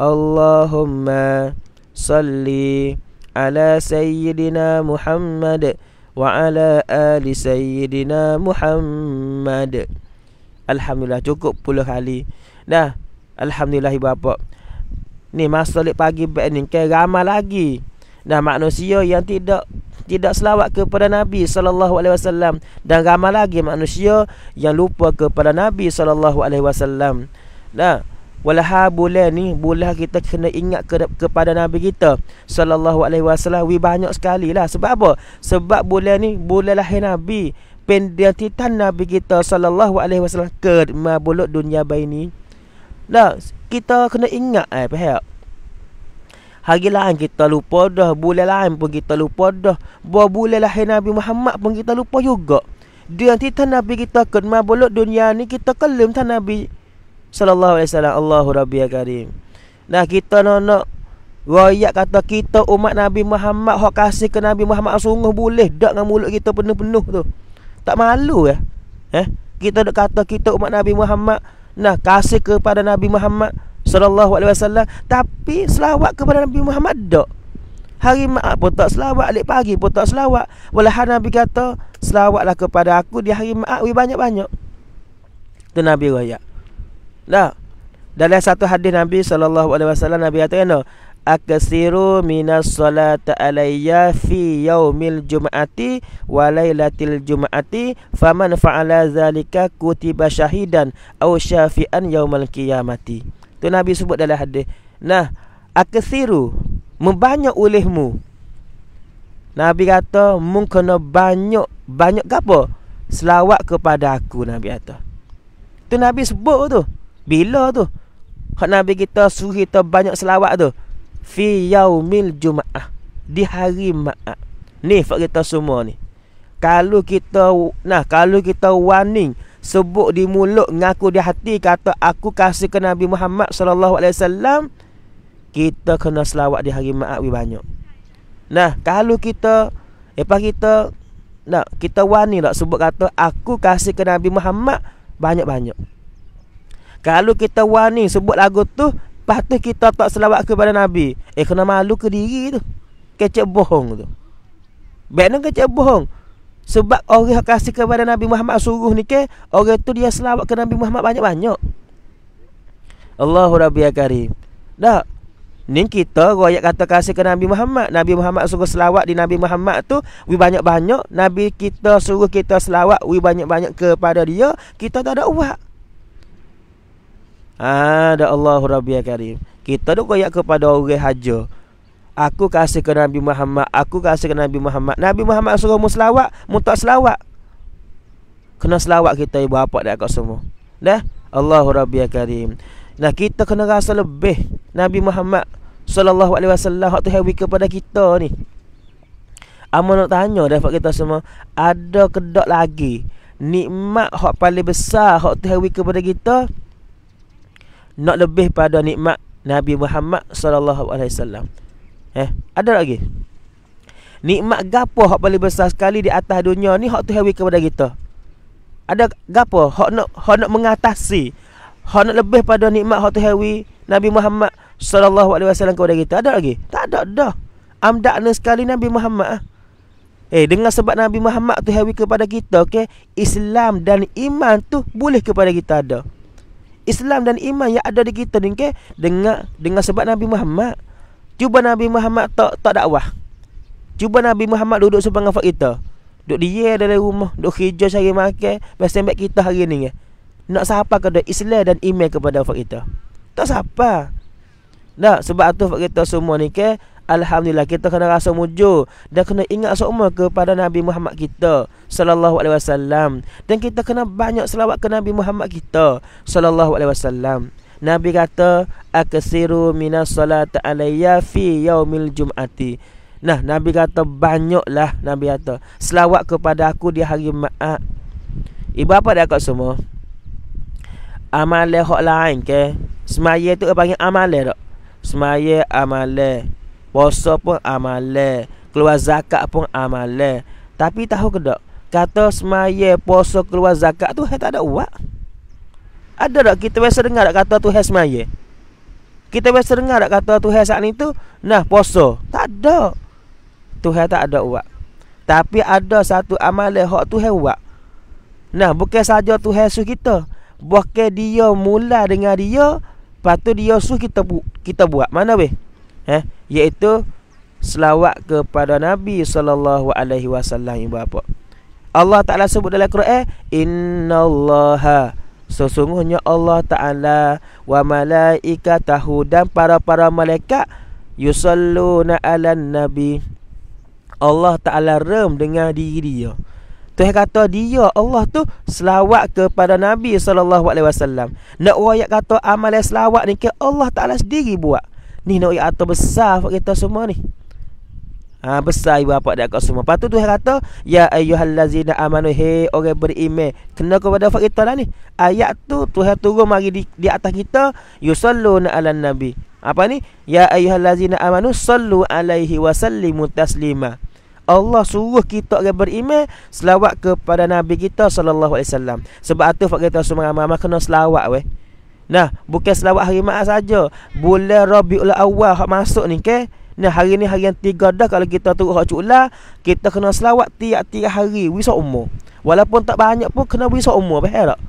Allahumma, صل ala سيدنا Muhammad, wa ala سيدنا محمد Muhammad. Alhamdulillah cukup puluh kali dah alhamdulillah ibu bapa ni masa lek pagi baik ni kan ramai lagi dah manusia yang tidak tidak selawat kepada Nabi sallallahu alaihi wasallam dan ramai lagi manusia yang lupa kepada Nabi sallallahu alaihi wasallam. Nah, Walaha boleh ni Boleh kita kena ingat ke, kepada Nabi kita Sallallahu alaihi wasallam Wih banyak sekali lah Sebab apa? Sebab boleh ni Boleh lahir Nabi Pendiatitan Nabi kita Sallallahu alaihi wasallam Kerma bulut dunia bayi ni Nah, kita kena ingat eh, pihak. Hari lain kita lupa dah Bulan lain pun kita lupa dah Buat bulan lahir Nabi Muhammad pun kita lupa juga Dia nanti Nabi kita kena bulut dunia ni Kita kelem tan Nabi sallallahu alaihi wasallam Allahu rabbi ya karim nah kita nak nak royak kata kita umat Nabi Muhammad hak kasih ke Nabi Muhammad sungguh boleh dak dengan mulut kita penuh-penuh tu tak malu ya eh kita dak kata kita umat Nabi Muhammad nah kasih kepada Nabi Muhammad sallallahu alaihi wasallam tapi selawat kepada Nabi Muhammad dak Hari ma'at pun tak selawat, alik pagi pun tak selawat. Walahan Nabi kata, selawatlah kepada aku di hari ma'at, banyak-banyak. Itu Nabi Raya. Lah. Dalam satu hadis Nabi sallallahu alaihi wasallam Nabi kata kan, "Akasiru minas salata alayya fi yaumil jum'ati wa lailatil jum'ati, faman fa'ala zalika kutiba syahidan aw syafi'an yaumil qiyamati." Tu Nabi sebut dalam hadis. Nah, akasiru membanyak olehmu. Nabi kata, "Mung kena banyak, banyak apa?" Selawat kepada aku Nabi kata. Tu Nabi sebut tu. Bila tu? Hak Nabi kita suruh kita banyak selawat tu. Fi yaumil jumaah. Di hari ma'at. Ni fak kita semua ni. Kalau kita nah kalau kita warning sebut di mulut ngaku di hati kata aku kasih ke Nabi Muhammad sallallahu alaihi wasallam kita kena selawat di hari ma'at wi banyak. Nah, kalau kita lepas kita nak kita warning nak lah, sebut kata aku kasih ke Nabi Muhammad banyak-banyak. Kalau kita warning sebut lagu tu Patut kita tak selawat kepada Nabi Eh kena malu ke diri tu Kecep bohong tu Benar kecep bohong Sebab orang yang kasih kepada Nabi Muhammad suruh ni ke Orang tu dia selawat ke Nabi Muhammad banyak-banyak Allahu Rabbi ya Karim Tak Ni kita royak kata kasih ke Nabi Muhammad Nabi Muhammad suruh selawat di Nabi Muhammad tu Wih banyak-banyak Nabi kita suruh kita selawat Wih banyak-banyak kepada dia Kita tak ada uang ada Allahu Rabbia Karim. Kita duk koyak kepada orang haja. Aku kasih ke Nabi Muhammad, aku kasih ke Nabi Muhammad. Nabi Muhammad suruh mu selawat, mu tak selawat. Kena selawak kita ibu bapa dak kau semua. Dah. Allahu Rabbia Karim. Nah kita kena rasa lebih Nabi Muhammad sallallahu alaihi wasallam waktu hewi kepada kita ni. Amun nak tanya dapat kita semua, ada kedok lagi nikmat hak paling besar hak tuhan kepada kita? nak lebih pada nikmat Nabi Muhammad sallallahu alaihi wasallam. Eh, ada lagi? Nikmat gapo hak paling besar sekali di atas dunia ni hak Tuhan bagi kepada kita? Ada gapo hak nak hak nak mengatasi hak nak lebih pada nikmat hak Tuhan Nabi Muhammad sallallahu alaihi wasallam kepada kita? Ada lagi? Tak ada dah. Amdakna sekali Nabi Muhammad ah. Eh dengan sebab Nabi Muhammad tu hawi kepada kita okey Islam dan iman tu boleh kepada kita ada. Islam dan iman yang ada di kita ni ke dengan dengan sebab Nabi Muhammad. Cuba Nabi Muhammad tak tak dakwah. Cuba Nabi Muhammad duduk sepang dengan kita. Duduk dia dalam rumah, duduk hijau cari makan, biasa sembek kita hari ni ke. Nak siapa kepada Islam dan iman kepada fakta kita? Tak siapa. Nah, sebab tu fakta kita semua ni ke alhamdulillah kita kena rasa mujur dan kena ingat semua kepada Nabi Muhammad kita sallallahu alaihi wasallam dan kita kena banyak selawat ke Nabi Muhammad kita sallallahu alaihi wasallam. Nabi kata aksiru minas salat alayya fi yaumil jumati. Nah, Nabi kata banyaklah Nabi kata selawat kepada aku di hari Jumaat. Ibu apa dah semua? Amal lehok lain ke? Semaya tu kau panggil amal le tak? Semaya amal le. Puasa pun amale Keluar zakat pun amale Tapi tahu ke tak Kata semaya puasa keluar zakat tu Tak ada uang Ada tak kita biasa dengar tak kata tu Tak semaya kita biasa dengar tak kata Tuhan saat itu Nah poso Tak ada Tuhan tak ada uat Tapi ada satu amale, yang tu Tuhan uat Nah bukan saja Tuhan suh kita Bukan dia mula dengan dia patu dia suh kita bu kita buat Mana weh eh iaitu selawat kepada Nabi sallallahu alaihi wasallam ibu bapa. Allah Taala sebut dalam Quran innallaha sesungguhnya Allah Taala wa malaikatahu dan para-para malaikat yusalluna ala nabi Allah Taala rem dengan diri dia. Tuhan kata dia Allah tu selawat kepada Nabi sallallahu alaihi wasallam. Nak royak kata amal selawat ni ke Allah Taala sendiri buat. Ni nak ayat atas besar Fak kita semua ni ha, Besar ibu bapa dekat semua Lepas tu Tuhan kata Ya ayuhallazina amanu He orang berime. Kena kepada Fak kita lah ni Ayat tu Tuhan turun mari di, di atas kita Yusalluna ala nabi Apa ni Ya lazina amanu Sallu alaihi wasallimu taslima Allah suruh kita orang berime selawat kepada nabi kita sallallahu alaihi wasallam. Sebab tu fak kita semua amal kena selawat weh. Nah, bukan selawat hari Jumaat saja. Bulan Rabiul Awal hak masuk ni ke? Okay? Nah, hari ni hari yang tiga dah kalau kita turut hak cula, kita kena selawat tiap-tiap hari wisak umur. Walaupun tak banyak pun kena wisak umur, faham tak?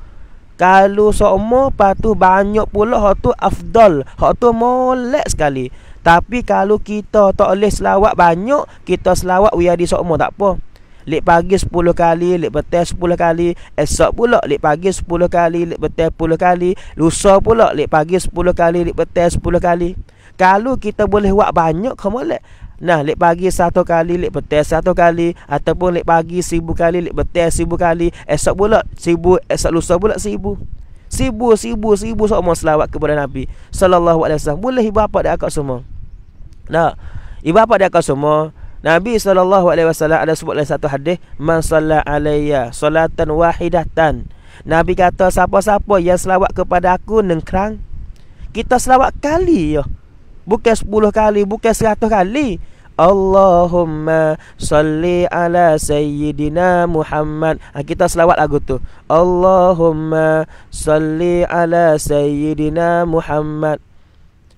Kalau seumur patuh banyak pula hak tu afdal, hak tu molek sekali. Tapi kalau kita tak boleh selawat banyak, kita selawat wiadi seumur tak apa. Lek pagi 10 kali, lek petang 10 kali, esok pula lek pagi 10 kali, lek petang 10 kali, lusa pula lek pagi 10 kali, lek petang 10 kali. Kalau kita boleh buat banyak kamu boleh. Nah, lek pagi satu kali, lep petang satu kali ataupun lek pagi 1000 kali, lep petang 1000 kali, esok pula 1000, esok lusa pula 1000. Sibu, sibu, sibu, sibu semua selawat kepada Nabi sallallahu alaihi wasallam. Boleh ibu apa dia akak semua? Nah, ibu apa dia akak semua? Nabi SAW ada sebut dalam satu hadis Man salat alaiya salatan wahidatan Nabi kata siapa-siapa yang selawat kepada aku nengkrang Kita selawat kali ya Bukan sepuluh kali, bukan seratus kali Allahumma salli ala sayyidina Muhammad ha, Kita selawat lagu tu Allahumma salli ala sayyidina Muhammad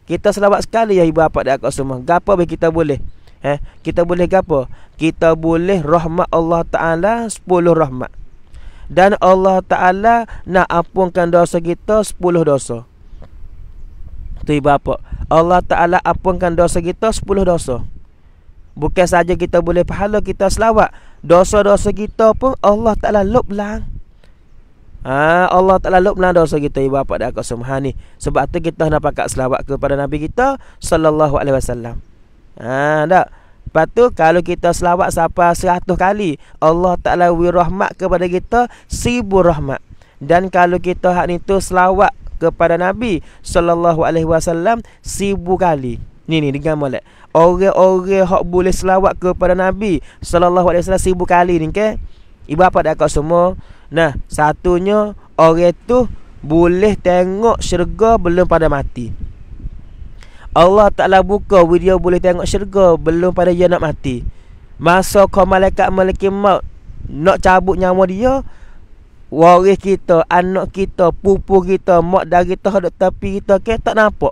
Kita selawat sekali ya ibu bapa dan aku semua Gapa kita boleh Eh, kita boleh apa? Kita boleh rahmat Allah Ta'ala 10 rahmat. Dan Allah Ta'ala nak ampunkan dosa kita 10 dosa. Itu ibu apa? Allah Ta'ala apungkan dosa kita 10 dosa. Bukan saja kita boleh pahala kita selawat. Dosa-dosa kita pun Allah Ta'ala lup lang. Ha, Allah Ta'ala lup lang dosa kita ibu apa? Dan aku ni. Sebab tu kita nak pakai selawat kepada Nabi kita. Sallallahu alaihi wasallam. Ha tak. Lepas tu kalau kita selawat sampai seratus kali Allah Ta'ala wirahmat kepada kita Sibu rahmat Dan kalau kita hak ni tu selawat kepada Nabi saw alaihi kali Ni ni dengan molek Orang-orang hak boleh selawat kepada Nabi saw alaihi kali ni ke okay? Ibu apa dah kau semua Nah satunya Orang tu boleh tengok syurga belum pada mati Allah Ta'ala buka video boleh tengok syurga Belum pada dia nak mati Masa kau malaikat melekit maut Nak cabut nyawa dia Waris kita, anak kita, pupu kita Mak dari kita, hadap tepi kita ke, okay, Tak nampak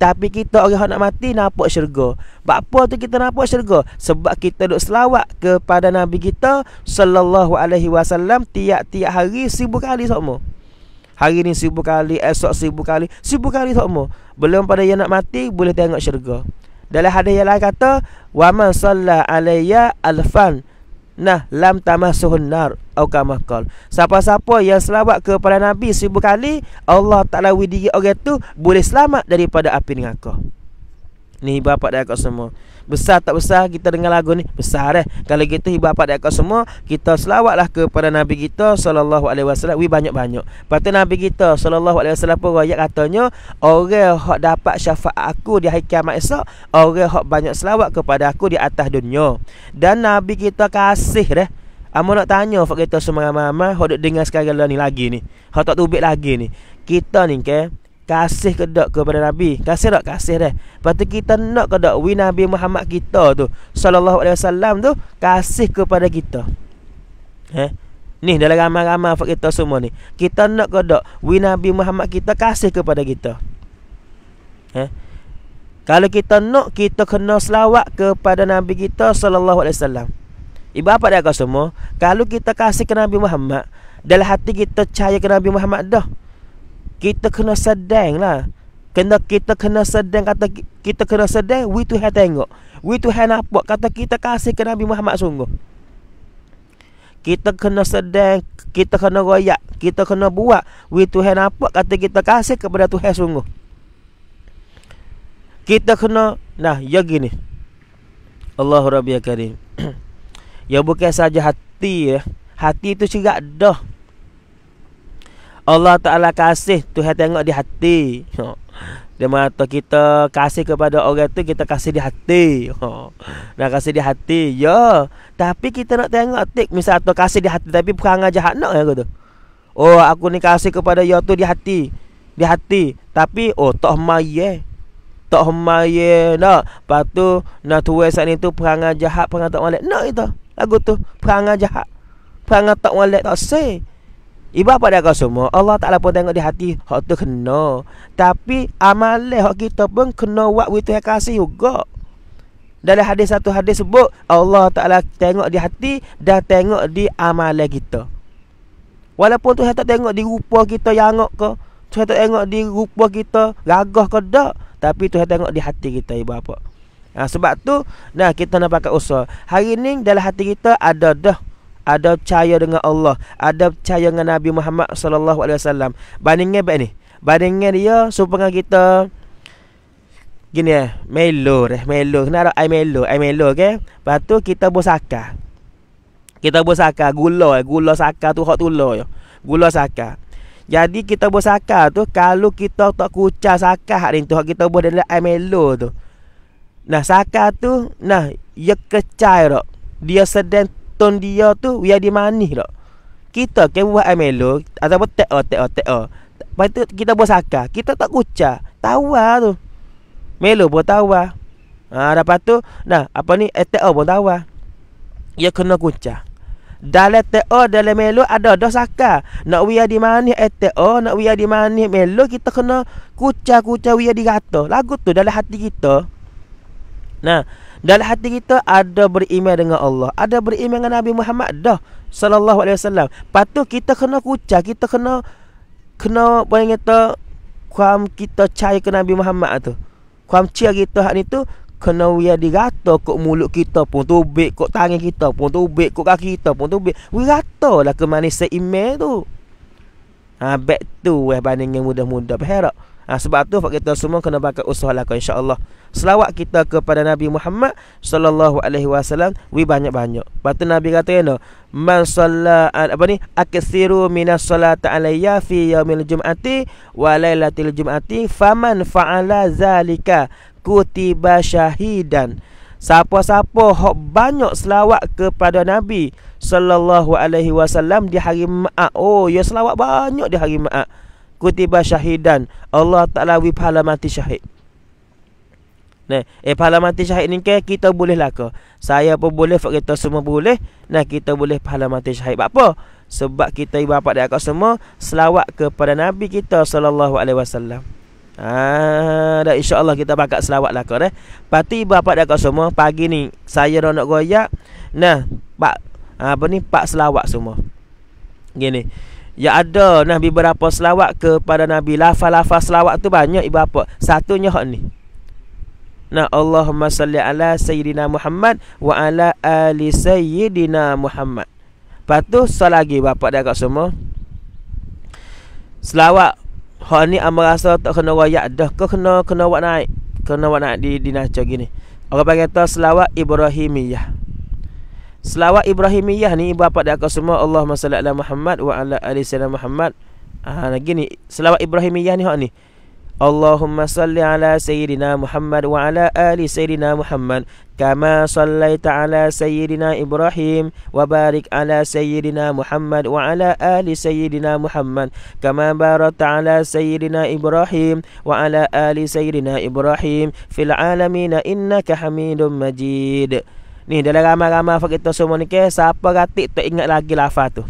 Tapi kita orang nak mati nampak syurga Apa tu kita nampak syurga? Sebab kita duduk selawat kepada Nabi kita Sallallahu alaihi wasallam Tiap-tiap hari sibuk kali semua Hari ni sibuk kali, esok sibuk kali Sibuk kali semua belum pada yang nak mati boleh tengok syurga. Dalam hadis yang lain kata wa man salla alayya alfan nah lam tamasuhun nar au kama Siapa-siapa yang selawat kepada Nabi seribu kali, Allah Taala widi orang tu boleh selamat daripada api neraka. Ni hibah pada kau semua. Besar tak besar kita dengar lagu ni? Besar eh. Kalau gitu hibah pada kau semua, kita selawatlah kepada Nabi kita sallallahu alaihi wasallam wi banyak-banyak. Patut Nabi kita sallallahu alaihi wasallam pun royak katanya, orang hak dapat syafaat aku di hari kiamat esok, orang hak banyak selawat kepada aku di atas dunia. Dan Nabi kita kasih deh. Amo nak tanya fak kita semua mama hok dengar sekarang ni lagi ni. Hok tak tubik lagi ni. Kita ni ke, kasih ke dak kepada nabi kasih dak kasih dah lepas kita nak ke dak wi nabi Muhammad kita tu sallallahu alaihi wasallam tu kasih kepada kita eh Ni dalam ramai-ramai kita semua ni. Kita nak ke dak wi nabi Muhammad kita kasih kepada kita. Eh? Kalau kita nak kita kena selawat kepada nabi kita sallallahu alaihi wasallam. Ibu apa dia semua? Kalau kita kasih ke nabi Muhammad, dalam hati kita percaya ke nabi Muhammad dah kita kena sedang lah kena kita kena sedang kata kita kena sedang we to have tengok we to have nampak kata kita kasih ke Nabi Muhammad sungguh kita kena sedang kita kena royak kita kena buat we to have nampak kata kita kasih kepada Tuhan sungguh kita kena nah ya gini Allah Rabbi Karim ya bukan saja hati ya hati itu sigak dah Allah Ta'ala kasih tu Tuhan tengok di hati Dia mata kita kasih kepada orang tu Kita kasih di hati Nak kasih di hati Ya Tapi kita nak tengok tik Misal tu kasih di hati Tapi bukan jahat nak ya tu Oh aku ni kasih kepada ya tu di hati Di hati Tapi oh tak maye eh. Tak maye eh, Nak Lepas tu Nak tuwe saat ni tu Perangai jahat Perangai tak malik Nak itu Lagu tu Perangai jahat Perangai tak malik Tak say Ibah pada kau semua Allah Ta'ala pun tengok di hati Hak tu kena Tapi amalan hak kita pun Kena buat witu yang kasih juga Dalam hadis satu hadis sebut Allah Ta'ala tengok di hati Dan tengok di amalan kita Walaupun tu tak tengok di rupa kita yang ke Tu tak tengok di rupa kita Gagah ke tak Tapi tu tengok di hati kita ibu bapa nah, ha, Sebab tu Nah kita nak pakai usaha Hari ni dalam hati kita ada dah ada percaya dengan Allah, ada percaya dengan Nabi Muhammad sallallahu alaihi wasallam. Bandingnya baik ni. Bandingnya dia supaya kita gini eh, melo eh, melo. Kena ada ai melo, ai melo okey. Lepas kita bosaka. Kita bosaka gula, eh, gula saka tu hak tula ya. Gula saka. Jadi kita bosaka tu kalau kita tak kucah saka hak rintu hak kita boh dalam ai melo tu. Nah, saka tu nah ya kecai Dia sedang tone dia tu Biar dia manis tak Kita kan buat air melo Atau tak oh, tak oh, tak oh. Lepas tu kita buat saka Kita tak kucah Tawa ah tu Melo buat tawa ah. Ha, dapat tu Nah, apa ni Eteo eh, buat tawa ah. Ia kena kucah dalam teo dalam melo ada dah saka nak wia di mana eto eh, nak wia di mana melo kita kena kuca kuca wia di gato lagu tu dalam hati kita nah dalam hati kita ada beriman dengan Allah, ada beriman dengan Nabi Muhammad dah sallallahu alaihi wasallam. Patut kita kena kuca, kita kena kena bayang kata kuam kita cai ke Nabi Muhammad tu. Kuam cia kita hak ni tu kena dia digata kok mulut kita pun tubik kok tangan kita pun tubik kok kaki kita pun tubik. Wi ratalah kemanisan iman tu. Ha back tu eh bandingnya mudah-mudah berharap ha, sebab tu kita semua kena bakat usaha lah Allah. selawat kita kepada Nabi Muhammad sallallahu alaihi wasallam wi banyak-banyak patu nabi kata kena man salla apa ni akthiru minas salata alayya fi yaumil jumati wa lailatil jumati faman fa'ala zalika kutiba syahidan Siapa-siapa hok banyak selawat kepada Nabi sallallahu alaihi wasallam di hari Ma'a. Oh, ya selawat banyak di hari Ma'a kutiba syahidan Allah Taala wi pahala mati syahid Nah, eh pahala mati syahid ni ke kita boleh lah ke? Saya pun boleh, Pak kita semua boleh. Nah, kita boleh pahala mati syahid. Sebab apa? Sebab kita ibu bapa dia kau semua selawat kepada Nabi kita sallallahu alaihi wasallam. Ah, dah insya-Allah kita bakal selawat lah kau eh. Pati ibu bapa dia kau semua pagi ni saya dah nak goyak. Nah, pak apa ni pak selawat semua. Gini. Ya ada Nabi berapa selawat kepada Nabi Lafa-lafa selawat tu banyak ibu apa Satunya hak ni Nah Allahumma salli ala Sayyidina Muhammad Wa ala ali Sayyidina Muhammad Lepas tu lagi, bapak dah kat semua Selawat Hak ni amal rasa tak kena rakyat dah Kau kena, kena buat naik Kena buat naik di, di naca gini Orang panggil tu selawat Ibrahimiyah Selawat Ibrahimiyah ni ibu bapa dia akan semua Allahumma salli ala Muhammad wa ala ali sayyidina Muhammad. Ah lagi ni selawat Ibrahimiyah ni hak ni. Allahumma salli ala sayyidina Muhammad wa ala ali sayyidina Muhammad kama sallaita ala sayyidina Ibrahim wa barik ala sayyidina Muhammad wa ala ali sayyidina Muhammad kama barakta ala sayyidina Ibrahim wa ala ali sayyidina Ibrahim fil alamin innaka Hamidum Majid. Ni dalam ramai-ramai Fak kita semua ni ke Siapa katik tak ingat lagi lafaz tu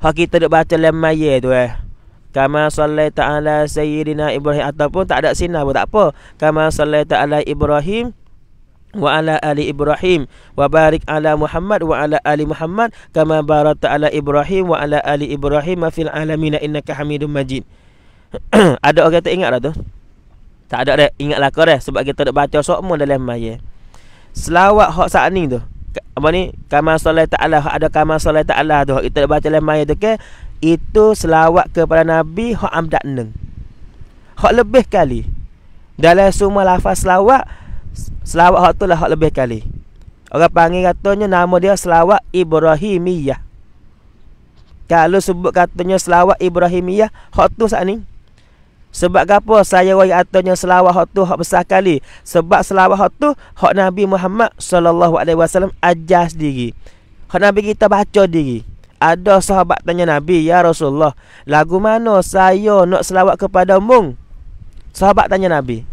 Hak kita duk baca lemaya tu eh Kama salli ta'ala Sayyidina Ibrahim Ataupun tak ada sinar pun tak apa Kama salli ta'ala Ibrahim wa ala ali ibrahim wa barik ala muhammad wa ala ali muhammad kama barat taala ibrahim wa ala ali ibrahim fil alamin innaka hamidum majid ada orang tak ingat dah tu tak ada dah ingat lah kau dah sebab kita dah baca semua dalam mayat selawat hak saat ni tu apa ni kamal solat taala ada kamal solat taala tu kita baca dalam maya tu ke itu selawat kepada nabi hak amdak neng hak lebih kali dalam semua lafaz selawat selawat hak tu lah hak lebih kali orang panggil katanya nama dia selawat ibrahimiyah kalau sebut katanya selawat ibrahimiyah hak tu saat ni sebab apa saya wayak atanya selawat hak tu hak besar kali. Sebab selawat hak tu hak Nabi Muhammad sallallahu alaihi wasallam ajar sendiri. Hak Nabi kita baca diri. Ada sahabat tanya Nabi, "Ya Rasulullah, lagu mana saya nak selawat kepada mung?" Sahabat tanya Nabi.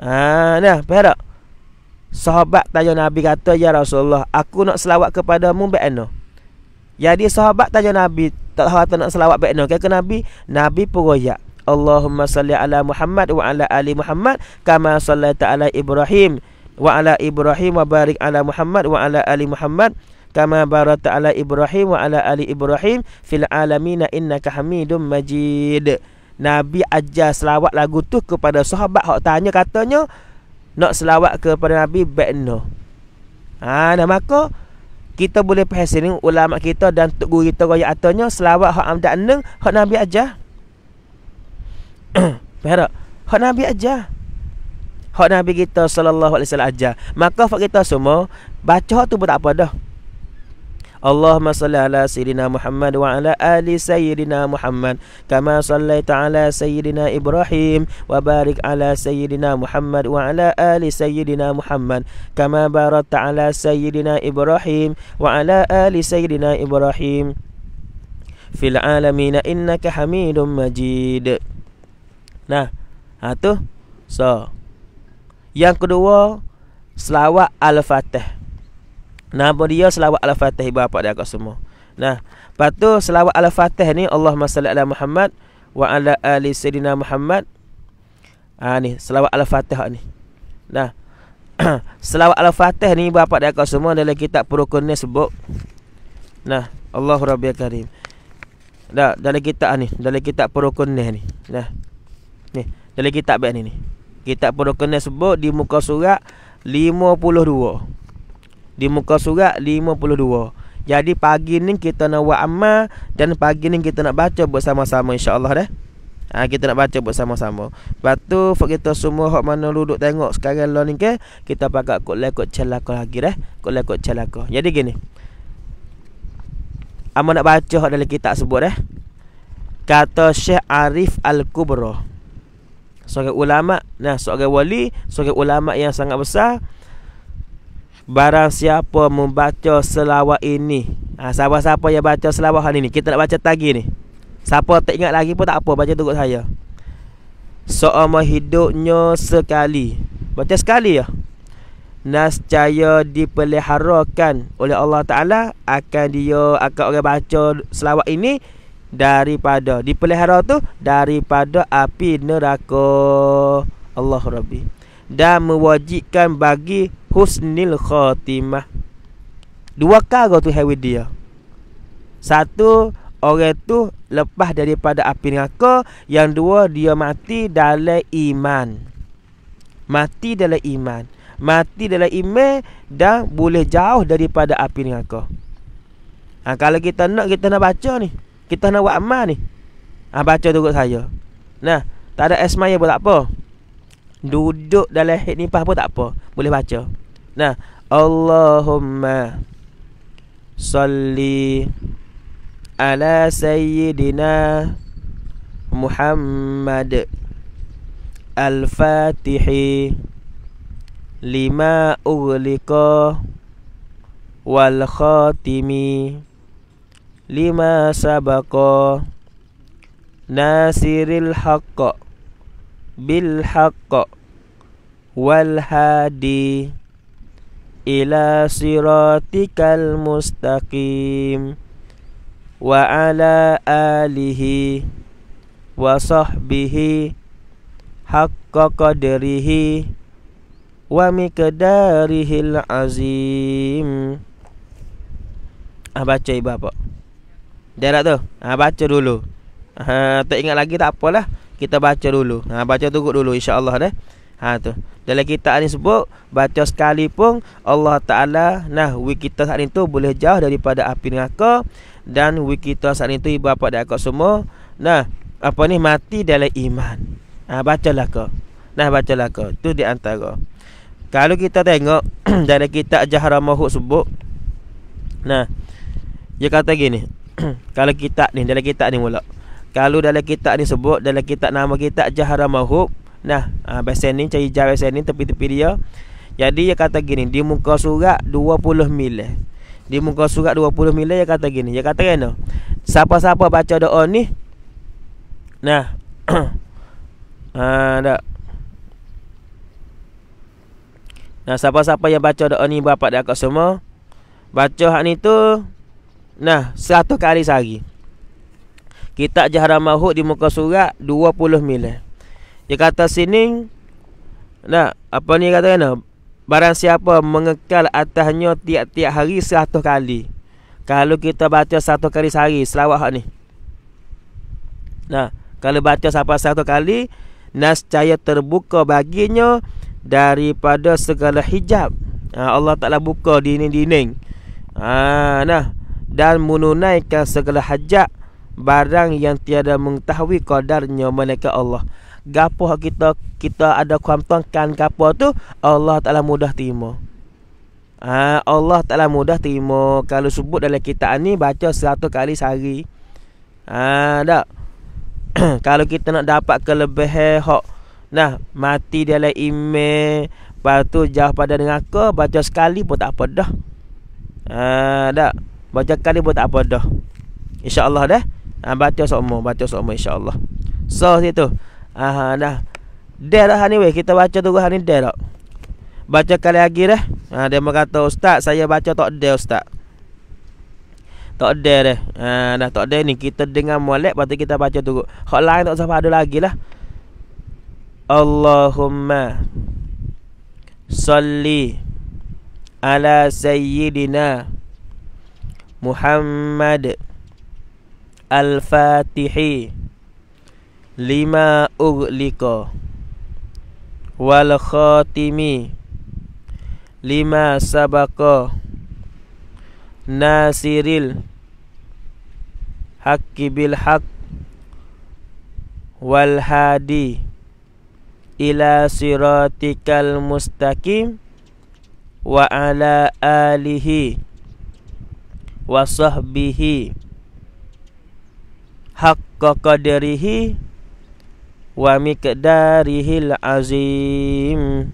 Ah, nah, perak. Sahabat tanya Nabi kata, "Ya Rasulullah, aku nak selawat kepada mung bekno." Jadi sahabat tanya Nabi, tak tahu nak selawat bekno. Kata Nabi, "Nabi peroyak." Allahumma salli ala Muhammad wa ala ali Muhammad kama sallaita ala Ibrahim wa ala Ibrahim wa barik ala Muhammad wa ala ali Muhammad kama barakta ala Ibrahim wa ala ali Ibrahim fil alamin, innaka Hamidum Majid. Nabi ajar selawat lagu tu kepada sahabat hok tanya katanya nak selawat kepada Nabi Bekno. Ha nama ko? kita boleh perhatikan ulama kita dan tok guru kita royak atanya selawat hok amdak neng hok Nabi ajar. Pera, hak Nabi aja. Hak Nabi kita sallallahu alaihi wasallam aja. Maka hak kita semua baca tu pun tak apa dah. Allahumma salli ala sayyidina Muhammad wa ala ali sayyidina Muhammad kama sallaita ala sayyidina Ibrahim wa barik ala sayyidina Muhammad wa ala ali sayyidina Muhammad kama barakta ala sayyidina Ibrahim wa ala ali sayyidina Ibrahim fil alamin innaka Hamidum Majid Nah. Ha tu. So. Yang kedua selawat al-Fatih. Nama dia selawat al-Fatih ibu bapa dia kat semua. Nah, patu selawat al-Fatih ni Allahumma salli ala Muhammad wa ala ali sayidina Muhammad. Ha ni selawat al-Fatih ni. Nah. selawat al-Fatih ni ibu bapa dia kat semua dalam kitab Furqan ni sebut. Nah, Allahu Rabbi Karim. Dah, dalam kitab ni, dalam kitab Furqan ni. Nah. Ni Dalam kitab bed ni ni Kitab pun kena sebut Di muka surat 52 Di muka surat 52 Jadi pagi ni kita nak buat amal Dan pagi ni kita nak baca bersama-sama insya Allah dah Ha, kita nak baca bersama-sama. Batu, tu, kita semua hok mana duduk tengok sekarang lah ni ke, kita pakai kot lekot celaka lagi dah. Kot lekot celaka. Jadi gini. Amo nak baca hok dalam kitab sebut dah. Kata Syekh Arif Al-Kubra seorang ulama nah seorang wali seorang ulama yang sangat besar barang siapa membaca selawat ini ha, siapa-siapa yang baca selawat hari ini kita nak baca tadi ni siapa tak ingat lagi pun tak apa baca tunggu saya So hidupnya sekali baca sekali ya nascaya dipeliharakan oleh Allah Ta'ala akan dia akan orang baca selawat ini daripada dipelihara tu daripada api neraka Allah Rabbi dan mewajibkan bagi husnil khatimah dua kali tu hewi dia ya. satu orang tu lepas daripada api neraka yang dua dia mati dalam iman mati dalam iman mati dalam iman dan boleh jauh daripada api neraka ha, kalau kita nak kita nak baca ni kita nak buat amal ni. Ah baca turut saya. Nah, tak ada asmaya pun tak apa. Duduk dalam head ni pun tak apa. Boleh baca. Nah, Allahumma salli ala sayyidina Muhammad al-Fatihi lima ughliqa wal khatimi lima sabaqo nasiril haqqo bil haqqo wal hadi ila siratikal mustaqim wa ala alihi wa sahbihi haqqa qadrihi wa mikdarihil azim ah baca ibu apa Jarak tu ha, Baca dulu ha, Tak ingat lagi tak apalah Kita baca dulu ha, Baca tu dulu insya Allah dah ha, tu. Dalam kitab ni sebut Baca sekali pun Allah Ta'ala Nah wik kita saat tu Boleh jauh daripada api neraka Dan wik kita saat tu Ibu bapa dan akak semua Nah Apa ni mati dalam iman ha, Bacalah kau Nah bacalah kau Tu di antara Kalau kita tengok Dalam kitab Jahra Mahud sebut Nah Dia kata gini kalau kita ni dalam kita ni mula kalau dalam kita ni sebut dalam kita nama kita jahara mahub nah ah, bahasa ni cari jahara bahasa ni tepi-tepi dia jadi dia kata gini di muka surat 20 mil di muka surat 20 mil dia kata gini dia kata kena siapa-siapa baca doa ni nah ada ah, Nah, siapa-siapa yang baca doa ni berapa dekat semua? Baca hak ni tu Nah, satu kali sehari. Kitab Jahram Mahud di muka surat 20 milen. Dia kata sini nah, apa ni kata kena? Barang siapa mengekal atasnya tiap-tiap hari satu kali. Kalau kita baca satu kali sehari selawat hak ni. Nah, kalau baca sampai satu kali nascaya terbuka baginya daripada segala hijab. Ah, Allah Taala buka dinding-dinding. Ah, nah dan menunaikan segala hajat barang yang tiada mengetahui kadarnya mereka Allah. Gapo kita kita ada kuamtongkan gapo tu Allah Taala mudah timo Ah ha, Allah Taala mudah timo kalau sebut dalam kita ni baca 100 kali sehari. Ah ha, dak. kalau kita nak dapat kelebihan hak nah mati dalam email patu jauh pada dengan aku baca sekali pun tak apa dah. Ah ha, dak. Baca kali pun tak apa dah. insya Allah dah. Ha, ah, baca sokmo. Baca sokmo Allah. So, situ. ah, dah. Dah dah ni weh. Kita baca tu hari ni dah dah. Baca kali lagi dah. Ha, dia berkata, Ustaz, saya baca tak ah, dah Ustaz. Tak ada dah. Ha, dah tak ada ni. Kita dengar molek. Lepas kita baca tu. Hak lain tak usah ada lagi lah. Allahumma. Salli. Ala sayyidina. Muhammad Al-Fatihi Lima Ugliko Wal Khatimi Lima Sabako Nasiril Hakki bil Hak Wal Hadi Ila Siratikal Mustaqim Wa Ala Alihi Alihi wasahbihi haqqa qadarihi wa miqdarihil azim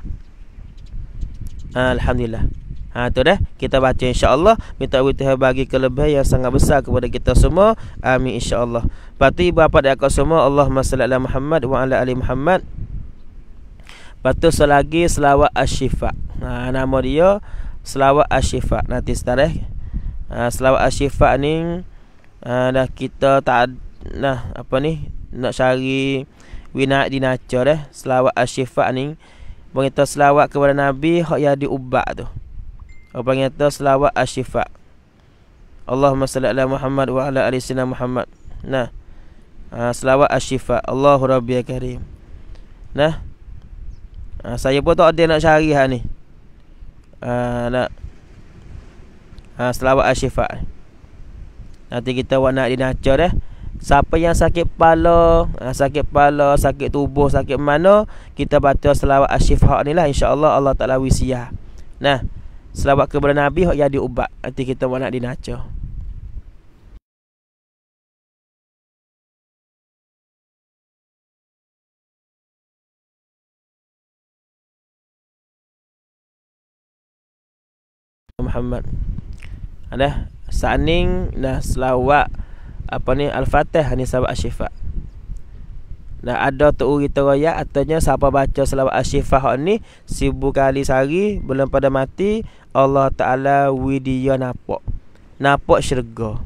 ah, alhamdulillah ha tu dah kita baca insyaallah minta Allah bagi kelebihan yang sangat besar kepada kita semua amin insyaallah patu ibu bapa dan akak semua Allahumma salli ala Muhammad wa ala ali Muhammad patu selagi selawat asyifa ha nama dia selawat asyifa nanti start ha, selawat asyifat ni ha, dah kita tak nah apa ni nak cari winat di naca dah selawat asyifat ni berita selawat kepada nabi hak yang diubat tu orang oh, kata selawat asyifat Allahumma salli ala Muhammad wa ala ali sayyidina Muhammad nah ha, selawat asyifat Allahu rabbi karim nah ha, saya pun tak ada nak cari hak ni Uh, nak ha, Selawat al lah, Nanti kita buat nak dinacar eh Siapa yang sakit kepala ha, Sakit kepala, sakit tubuh, sakit mana Kita baca selawat Al-Syifat lah, ni lah InsyaAllah Allah Ta'ala wisiyah Nah, selawat kepada Nabi Yang jadi ubat Nanti kita buat nak dinacar Muhammad ada saning dan selawat apa ni al-fatih ni sahabat asyifa dan ada tu kita raya artinya siapa baca selawat asyifa ni sibuk kali sehari belum pada mati Allah taala widiya napak Napok syurga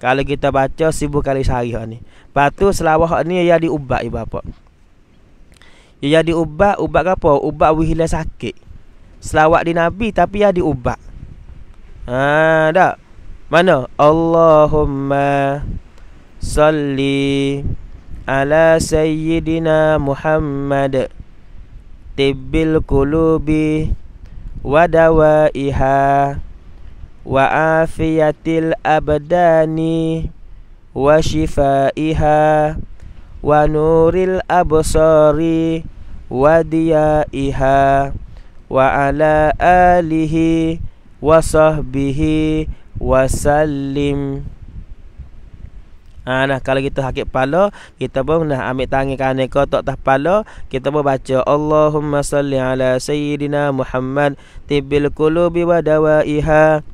kalau kita baca sibuk kali sehari ni patu selawat ni ya diubah ibu bapa ya diubah ubah apa ubah wihila sakit selawat di nabi tapi ya diubah Ah, dah. Mana? Allahumma salli ala sayyidina Muhammad tibbil qulubi wa dawaiha wa afiyatil abdani wa shifaiha wa nuril absari wa diyaiha wa ala alihi wa sahbihi wa sallim. Ha, ah, nah, kalau kita hakik pala, kita pun dah ambil tangan kanan ke tak tak pala, kita pun baca Allahumma salli ala sayyidina Muhammad tibil qulubi wa dawaiha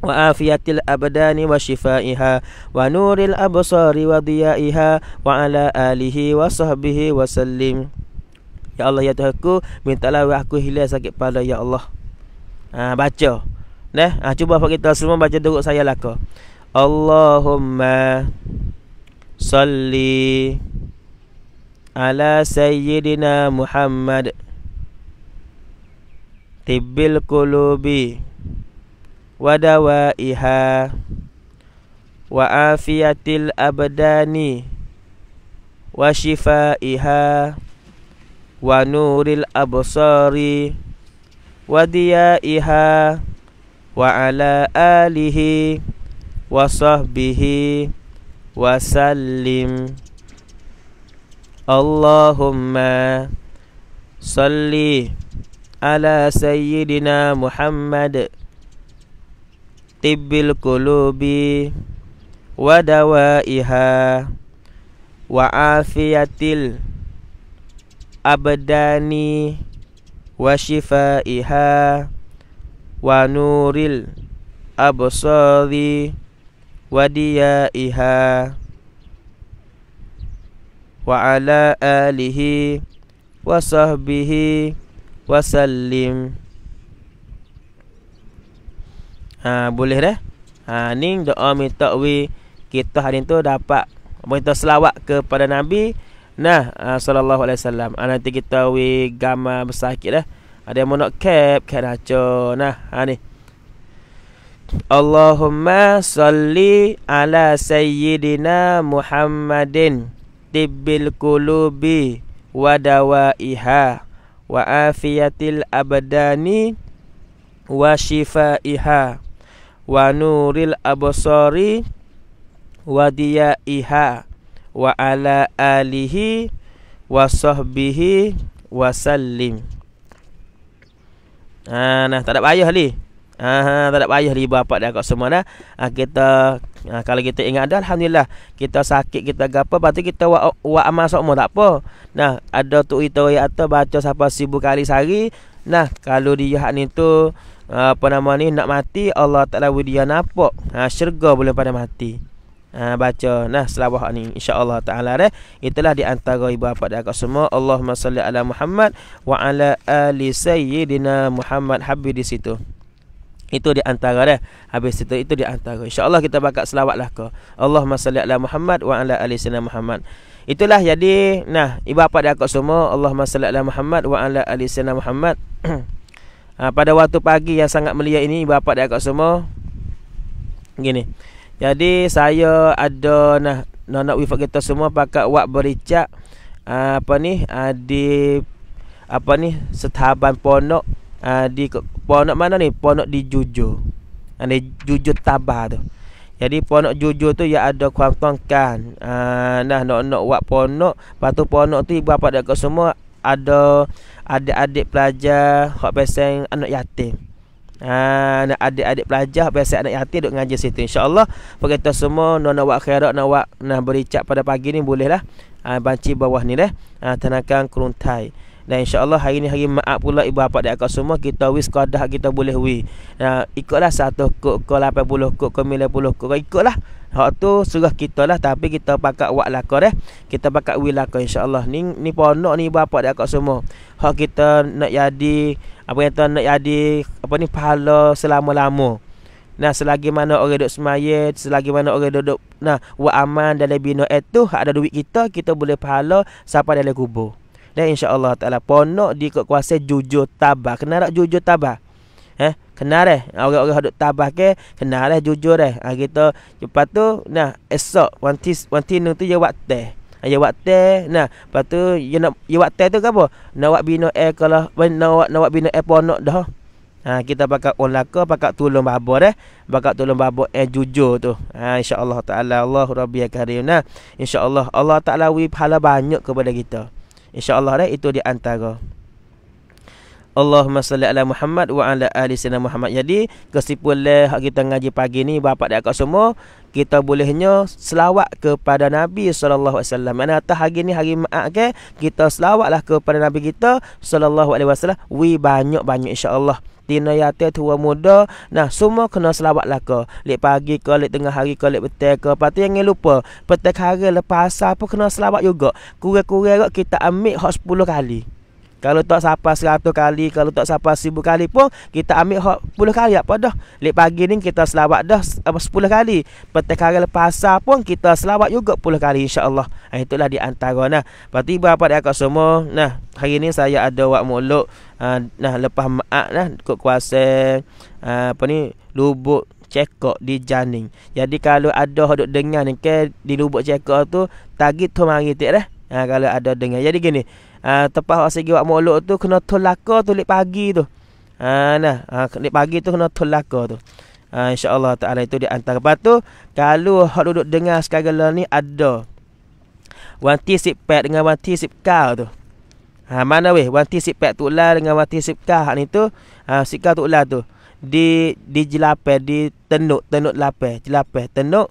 wa afiyatil abdani wa shifaiha wa nuril absari wa diyaiha wa ala alihi wa sahbihi wa sallim. Ya Allah ya Tuhanku, mintalah aku hilang sakit pala ya Allah ha, baca dah ha, cuba pak kita semua baca duduk saya lah laka Allahumma salli ala sayyidina Muhammad tibbil qulubi wa dawaiha wa afiyatil abdani wa shifaiha wa nuril absari وديائها وعلى آله وصحبه وسلم اللهم صل على سيدنا محمد طب القلوب ودوائها وعافية الأبدان وشفائها ونور الأبصار وديائها وعلى آله وصحبه وسلم Ha, boleh dah. Ha, ni doa minta we kita hari tu dapat minta selawat kepada Nabi. Nah, uh, sallallahu alaihi wasallam. Uh, nanti kita we gama besar sikit dah. Ada yang nak cap, cap aja. Nah, ha ni. Allahumma salli ala sayyidina Muhammadin tibbil qulubi wa dawaiha wa afiyatil abdani wa shifaiha wa nuril absari wa diyaiha wa ala alihi wa sahbihi wa sallim. Ha nah tak ada payah li. Ha, ha tak ada payah li bapak dah kat semua dah. Ha, kita ha, kalau kita ingat ada, alhamdulillah kita sakit kita gapo patu kita wa wa amal semua tak apa. Nah ada tu itu ya atau baca siapa sibuk kali sehari. Nah kalau dia hak ni tu apa nama ni nak mati Allah Taala dia apa? Ha syurga boleh pada mati ha, baca nah selawat ni insyaallah taala deh itulah di antara ibu bapa dan agak semua Allahumma salli ala Muhammad wa ala ali sayyidina Muhammad habis di situ itu di antara deh habis itu itu di antara insyaallah kita bakat selawat lah ke Allahumma salli ala Muhammad wa ala ali sayyidina Muhammad itulah jadi nah ibu bapa dan agak semua Allahumma salli ala Muhammad wa ala ali sayyidina Muhammad ha, pada waktu pagi yang sangat mulia ini ibu bapa dan agak semua gini jadi saya ada nah nak nak wifak kita semua pakai wak bericak ah, apa ni ah, di apa ni setaban ponok ah, di ponok mana ni ponok di Jujo Ada Jujo Tabah tu. Jadi ponok Jujo tu ya ada kuang kan. nah nak nak wak ponok, patu ponok tu ibu apa dak semua ada adik-adik pelajar hok beseng anak yatim anak ah, adik-adik pelajar biasa anak yatim duk ngaji situ insyaallah berkaitan semua nona buat khairat nak buat nak beri pada pagi ni bolehlah uh, banci bawah ni deh uh, ah, tenakan kuruntai dan insyaAllah hari ni hari maaf pula ibu bapa dan akak semua Kita wis kadah kita boleh wis nah, ya, Ikutlah satu kot ke lapan puluh kot ke milan puluh kot Ikutlah Hak tu surah kita lah Tapi kita pakai wak laka deh Kita pakai wik laka insyaAllah Ni, ni ponok ni ibu bapa dan akak semua Hak kita nak jadi Apa yang tu nak jadi Apa ni pahala selama-lama Nah selagi mana orang duduk semayet, selagi mana orang duduk nah wa aman dalam bina itu ada duit kita kita boleh pahala siapa dalam kubur. Dan insya Allah Taala ponok di kekuasaan jujur tabah. Kena tak jujur tabah? Eh, kena eh. Orang-orang hendak tabah ke? Kena eh jujur eh. Ha, ah, kita cepat tu. Nah, esok wanti wanti nung tu ya waktu. Ah, ya waktu. Nah, patu. tu ya nak ya waktu tu apa? Nak wak bina air kalau nak nak wak bina air ponok dah. Ha, kita pakai on laka, pakai tolong babo deh. Pakai tolong babo eh jujur tu. Ha, InsyaAllah Ta'ala Allah Rabbiya Karim. Nah, InsyaAllah Allah Ta'ala wib hala banyak kepada kita. InsyaAllah dah eh, itu di antara Allahumma salli ala Muhammad wa ala ahli sayyidina Muhammad. Jadi kesimpulan hak kita ngaji pagi ni bapak dan akak semua kita bolehnya selawat kepada Nabi saw Mana atas hari ni hari Maat ke kita selawatlah kepada Nabi kita sallallahu alaihi Wi banyak-banyak insyaallah tina yate tua muda nah semua kena selawat laka lek pagi ke lek tengah hari ke lek petang ke patu yang lupa petang hari lepas asar pun kena selawat juga kurang-kurang kita ambil hak 10 kali kalau tak sampai seratus kali, kalau tak sapa seribu kali pun, kita ambil hak puluh kali apa dah. Lepas pagi ni kita selawat dah sepuluh kali. Petai karal pasar pun kita selawat juga puluh kali insyaAllah. Nah, itulah di antara. Nah, lepas tu ibu dia akan semua. Nah, hari ni saya ada wak muluk. Ah, nah, lepas maak nah, ikut kuasa ah, apa ni, lubuk cekok di janin. Jadi kalau ada hok dengar ni ke di lubuk cekok tu, tagit tu mari tik dah. Ha, kalau ada dengar. Jadi gini, tepah segi wak molok tu kena tolaka tulik pagi tu. Ha nah, ha, ah, tulik pagi tu kena tolaka tu. Ha, insyaallah taala itu di antara batu kalau hak duduk dengar sekarang ni ada wanti sip pet dengan wanti sip kau tu ha mana weh wanti sip pet tu lah dengan wanti sip kau hak ni tu ha sip kau tu lah tu di di jelape di tenuk tenuk lape jelape tenuk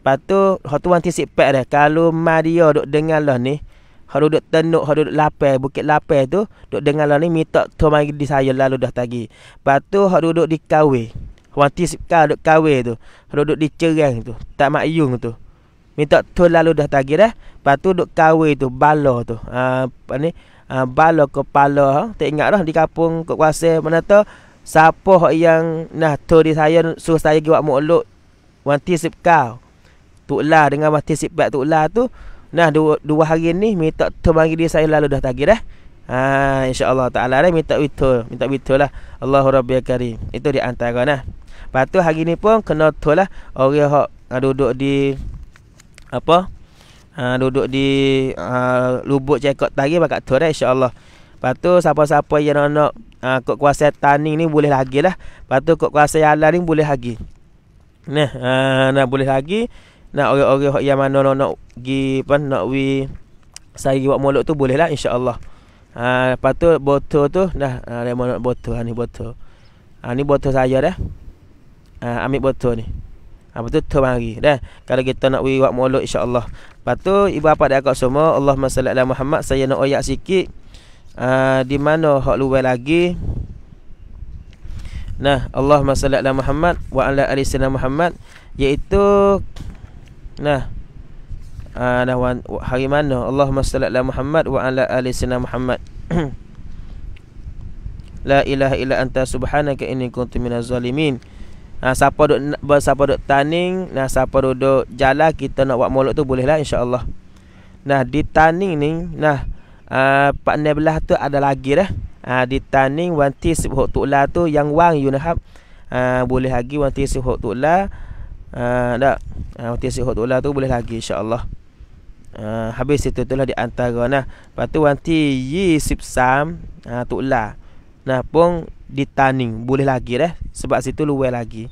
patu hak tu wanti sip pet dah kalau Mario duduk dengar lah ni kalau duduk tenuk, kalau duduk lapar, bukit lapar tu, duduk dengar lah ni, minta tu mari di saya lalu dah tadi. Lepas tu, kalau duduk di kawai. Orang tisipkan duduk kawai tu. Kalau duduk di cereng tu, tak mak makyung tu. Minta tu lalu dah tadi dah. Lepas tu, duduk kawai tu, balo tu. Ha, apa ni? Uh, bala kepala. Ha? Tak ingat dah, di kampung kuasa mana tu. Siapa yang nah tu di saya, suruh saya buat mukluk. Orang tisipkan. Tuklah dengan orang tisipkan tuklah tu. Lah tu Nah dua, dua hari ni minta bagi dia saya lalu dah tagih dah. Ha insya-Allah taala dah minta betul, minta betul lah. Allahu rabbil karim. Itu di antara nah. Patu hari ni pun kena tol lah orang hok ah, duduk di apa? Ha, duduk di ha, lubuk cekok tadi bakat tol dah insya-Allah. Patu siapa-siapa yang nak ha, kok kuasa tani ni boleh lagi lah. Patu kok kuasa yang lain boleh lagi. Nah, ha, nah boleh lagi. Nak orang-orang yang mana nak nak gi apa nak wi sari buat molok tu boleh lah insya-Allah. Ha lepas tu botol tu dah ha, lemon nak botol ha, ni botol. Ha ni botol saya dah. Ha ambil botol ni. Ha betul tu mari dah. Kalau kita nak we buat molok insya-Allah. Lepas tu ibu apa dekat semua Allahumma salli ala Muhammad saya nak oyak sikit. Ha di mana hak luar lagi? Nah, Allahumma salli ala Muhammad wa ala ali sayyidina Muhammad iaitu Nah. Ah uh, dah hari mana? Allahumma salli ala Muhammad wa ala ali sayyidina Muhammad. La ilaha illa anta subhanaka inni kuntu minaz zalimin. Ah, nah, siapa duk siapa duk taning, nah siapa duk jala kita nak buat molok tu bolehlah insya-Allah. Nah di taning ni, nah uh, ah, 14 tu ada lagi dah. Uh, di taning wanti sibuk tu yang wang you nak uh, boleh lagi wanti sibuk tu lah. Ah, tak uh, Roti nasi hot tu boleh lagi insyaAllah uh, Habis itu tu lah di antara nah. Lepas tu nanti Ye sip sam uh, Tu lah Nah pun Ditaning Boleh lagi dah Sebab situ luar lagi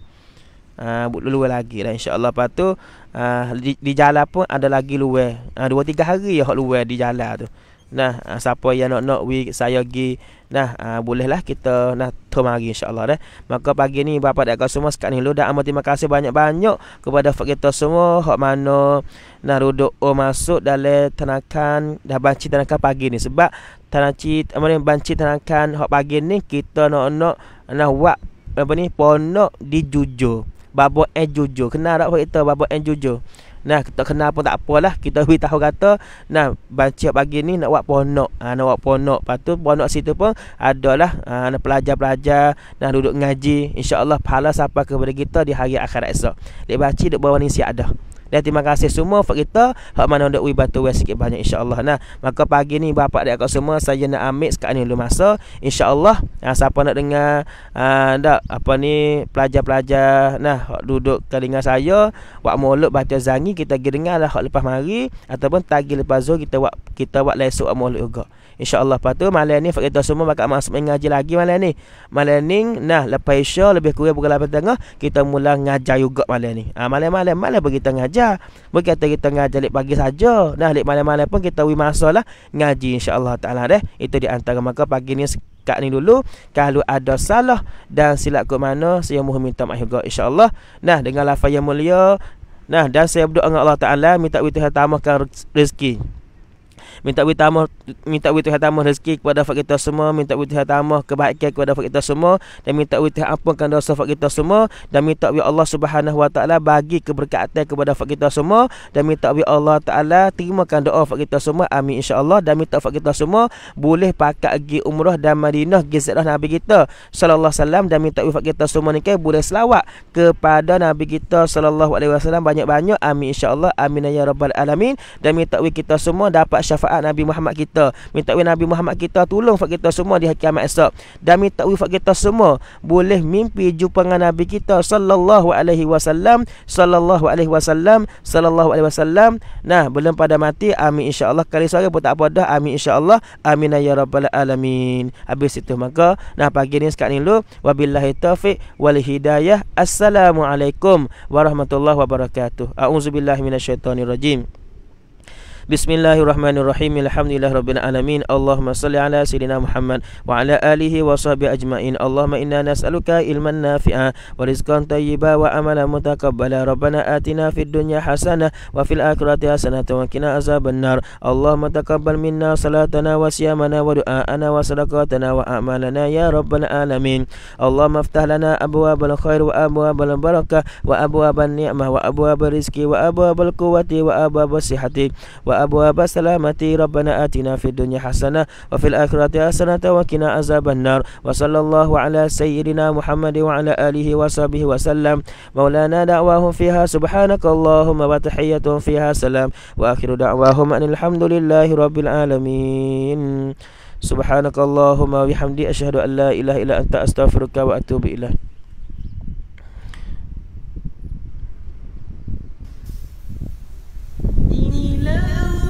uh, Luar lagi dah insyaAllah Lepas tu uh, di, di jalan pun ada lagi luar uh, Dua tiga hari ya hot luar di jalan tu uh, Nah, uh, siapa yang nak nak we saya gi. Nah, uh, bolehlah kita nah tu mari insya-Allah deh. Maka pagi ni bapa dak semua sekali ni lu dak amat terima kasih banyak-banyak kepada kita semua hok mano nah ruduk o oh, masuk dalam tenakan dah banci tenakan pagi ni sebab tenaci amat banci tenakan hok pagi ni kita nak nak nah wak apa ni ponok di jujur. Babo eh jujur. Kenal tak kita babo eh jujur? Nah, kita kenal pun tak apalah. Kita bagi tahu kata, nah, baca pagi ni nak buat ponok. Ha, ah, nak buat ponok. Lepas tu, ponok situ pun adalah ha, pelajar-pelajar. Nah, duduk ngaji. Insya Allah pahala sampai kepada kita di hari akhirat esok. Dia baca, dia bawa ni siap dah. Dan terima kasih semua untuk kita Hak mana untuk wibatu wa sikit banyak insyaAllah Nah, maka pagi ni bapak dia kat semua Saya nak ambil sekarang ni dulu masa InsyaAllah nah, Siapa nak dengar uh, dak, Apa ni Pelajar-pelajar Nah, duduk telinga saya Buat mulut baca zangi Kita pergi dengar lah Hak lepas mari Ataupun tagi lepas zuh Kita buat kita buat lesuk mulut juga InsyaAllah Lepas tu malam ni Fakir semua Bakal masuk mengaji lagi malam ni Malam ni Nah lepas isya Lebih kurang pukul 8 tengah Kita mula ngajar juga malam ni ha, Malam-malam Malam pun kita ngajar Berkata kita ngajar Lek pagi saja Nah lek malam-malam pun Kita wih masa lah Ngaji insyaAllah ta'ala deh Itu di antara Maka pagi ni Kak ni dulu Kalau ada salah Dan silap ke mana Saya mohon minta maaf juga InsyaAllah Nah dengan lafaz yang mulia Nah dan saya berdoa dengan Allah Ta'ala Minta witi hatamahkan rezeki Minta beri tambah Minta beri Tuhan tambah rezeki kepada Fak kita semua Minta beri Tuhan tambah kebahagiaan kepada Fak kita semua Dan minta beri Tuhan ampunkan dosa Fak kita semua Dan minta beri Allah subhanahu wa ta'ala Bagi keberkatan kepada Fak kita semua Dan minta beri Allah ta'ala Terimakan doa Fak kita semua Amin Insya Allah. Dan minta Fak kita semua Boleh pakai pergi umrah dan madinah Gizrah Nabi kita Sallallahu alaihi wasallam Dan minta beri Fak kita semua ni Boleh selawat kepada Nabi kita Sallallahu alaihi wasallam Banyak-banyak Amin Insya Allah. Amin ya Rabbal Alamin Dan minta beri kita semua dapat syafaat syafaat Nabi Muhammad kita minta wifat Nabi Muhammad kita tolong fak kita semua di hari esok dan minta wifat kita semua boleh mimpi jumpa dengan Nabi kita sallallahu alaihi wasallam sallallahu alaihi wasallam sallallahu alaihi wasallam nah belum pada mati amin insyaallah kali sore pun tak apa dah amin insyaallah amin ya rabbal alamin habis itu maka nah pagi ni sekarang ni dulu wabillahi taufik wal hidayah assalamualaikum warahmatullahi wabarakatuh a'udzubillahi minasyaitonirrajim بسم الله الرحمن الرحيم الحمد لله رب العالمين اللهم صل على سيدنا محمد وعلى آله وصحبه أجمعين اللهم إنا نسألك علما نافعا ورزقا طيبا وعملا متقبلا ربنا آتنا في الدنيا حسنة وفي الآخرة حسنة وقنا عذاب النار اللهم تقبل منا صلاتنا وصيامنا ودعاءنا وصدقاتنا وأعمالنا يا رب العالمين اللهم افتح لنا أبواب الخير وأبواب البركة وأبواب النعمة وأبواب الرزق وأبواب القوة وأبواب الصحة وأبواب سلامة ربنا آتنا في الدنيا حسنة وفي الآخرة حسنة وقنا عذاب النار وصلى الله على سيدنا محمد وعلى آله وصحبه وسلم مولانا دعواهم فيها سبحانك اللهم وتحية فيها سلام وآخر دعواهم أن الحمد لله رب العالمين سبحانك اللهم وبحمدي أشهد أن لا إله إلا أنت أستغفرك وأتوب إليك You Nilo.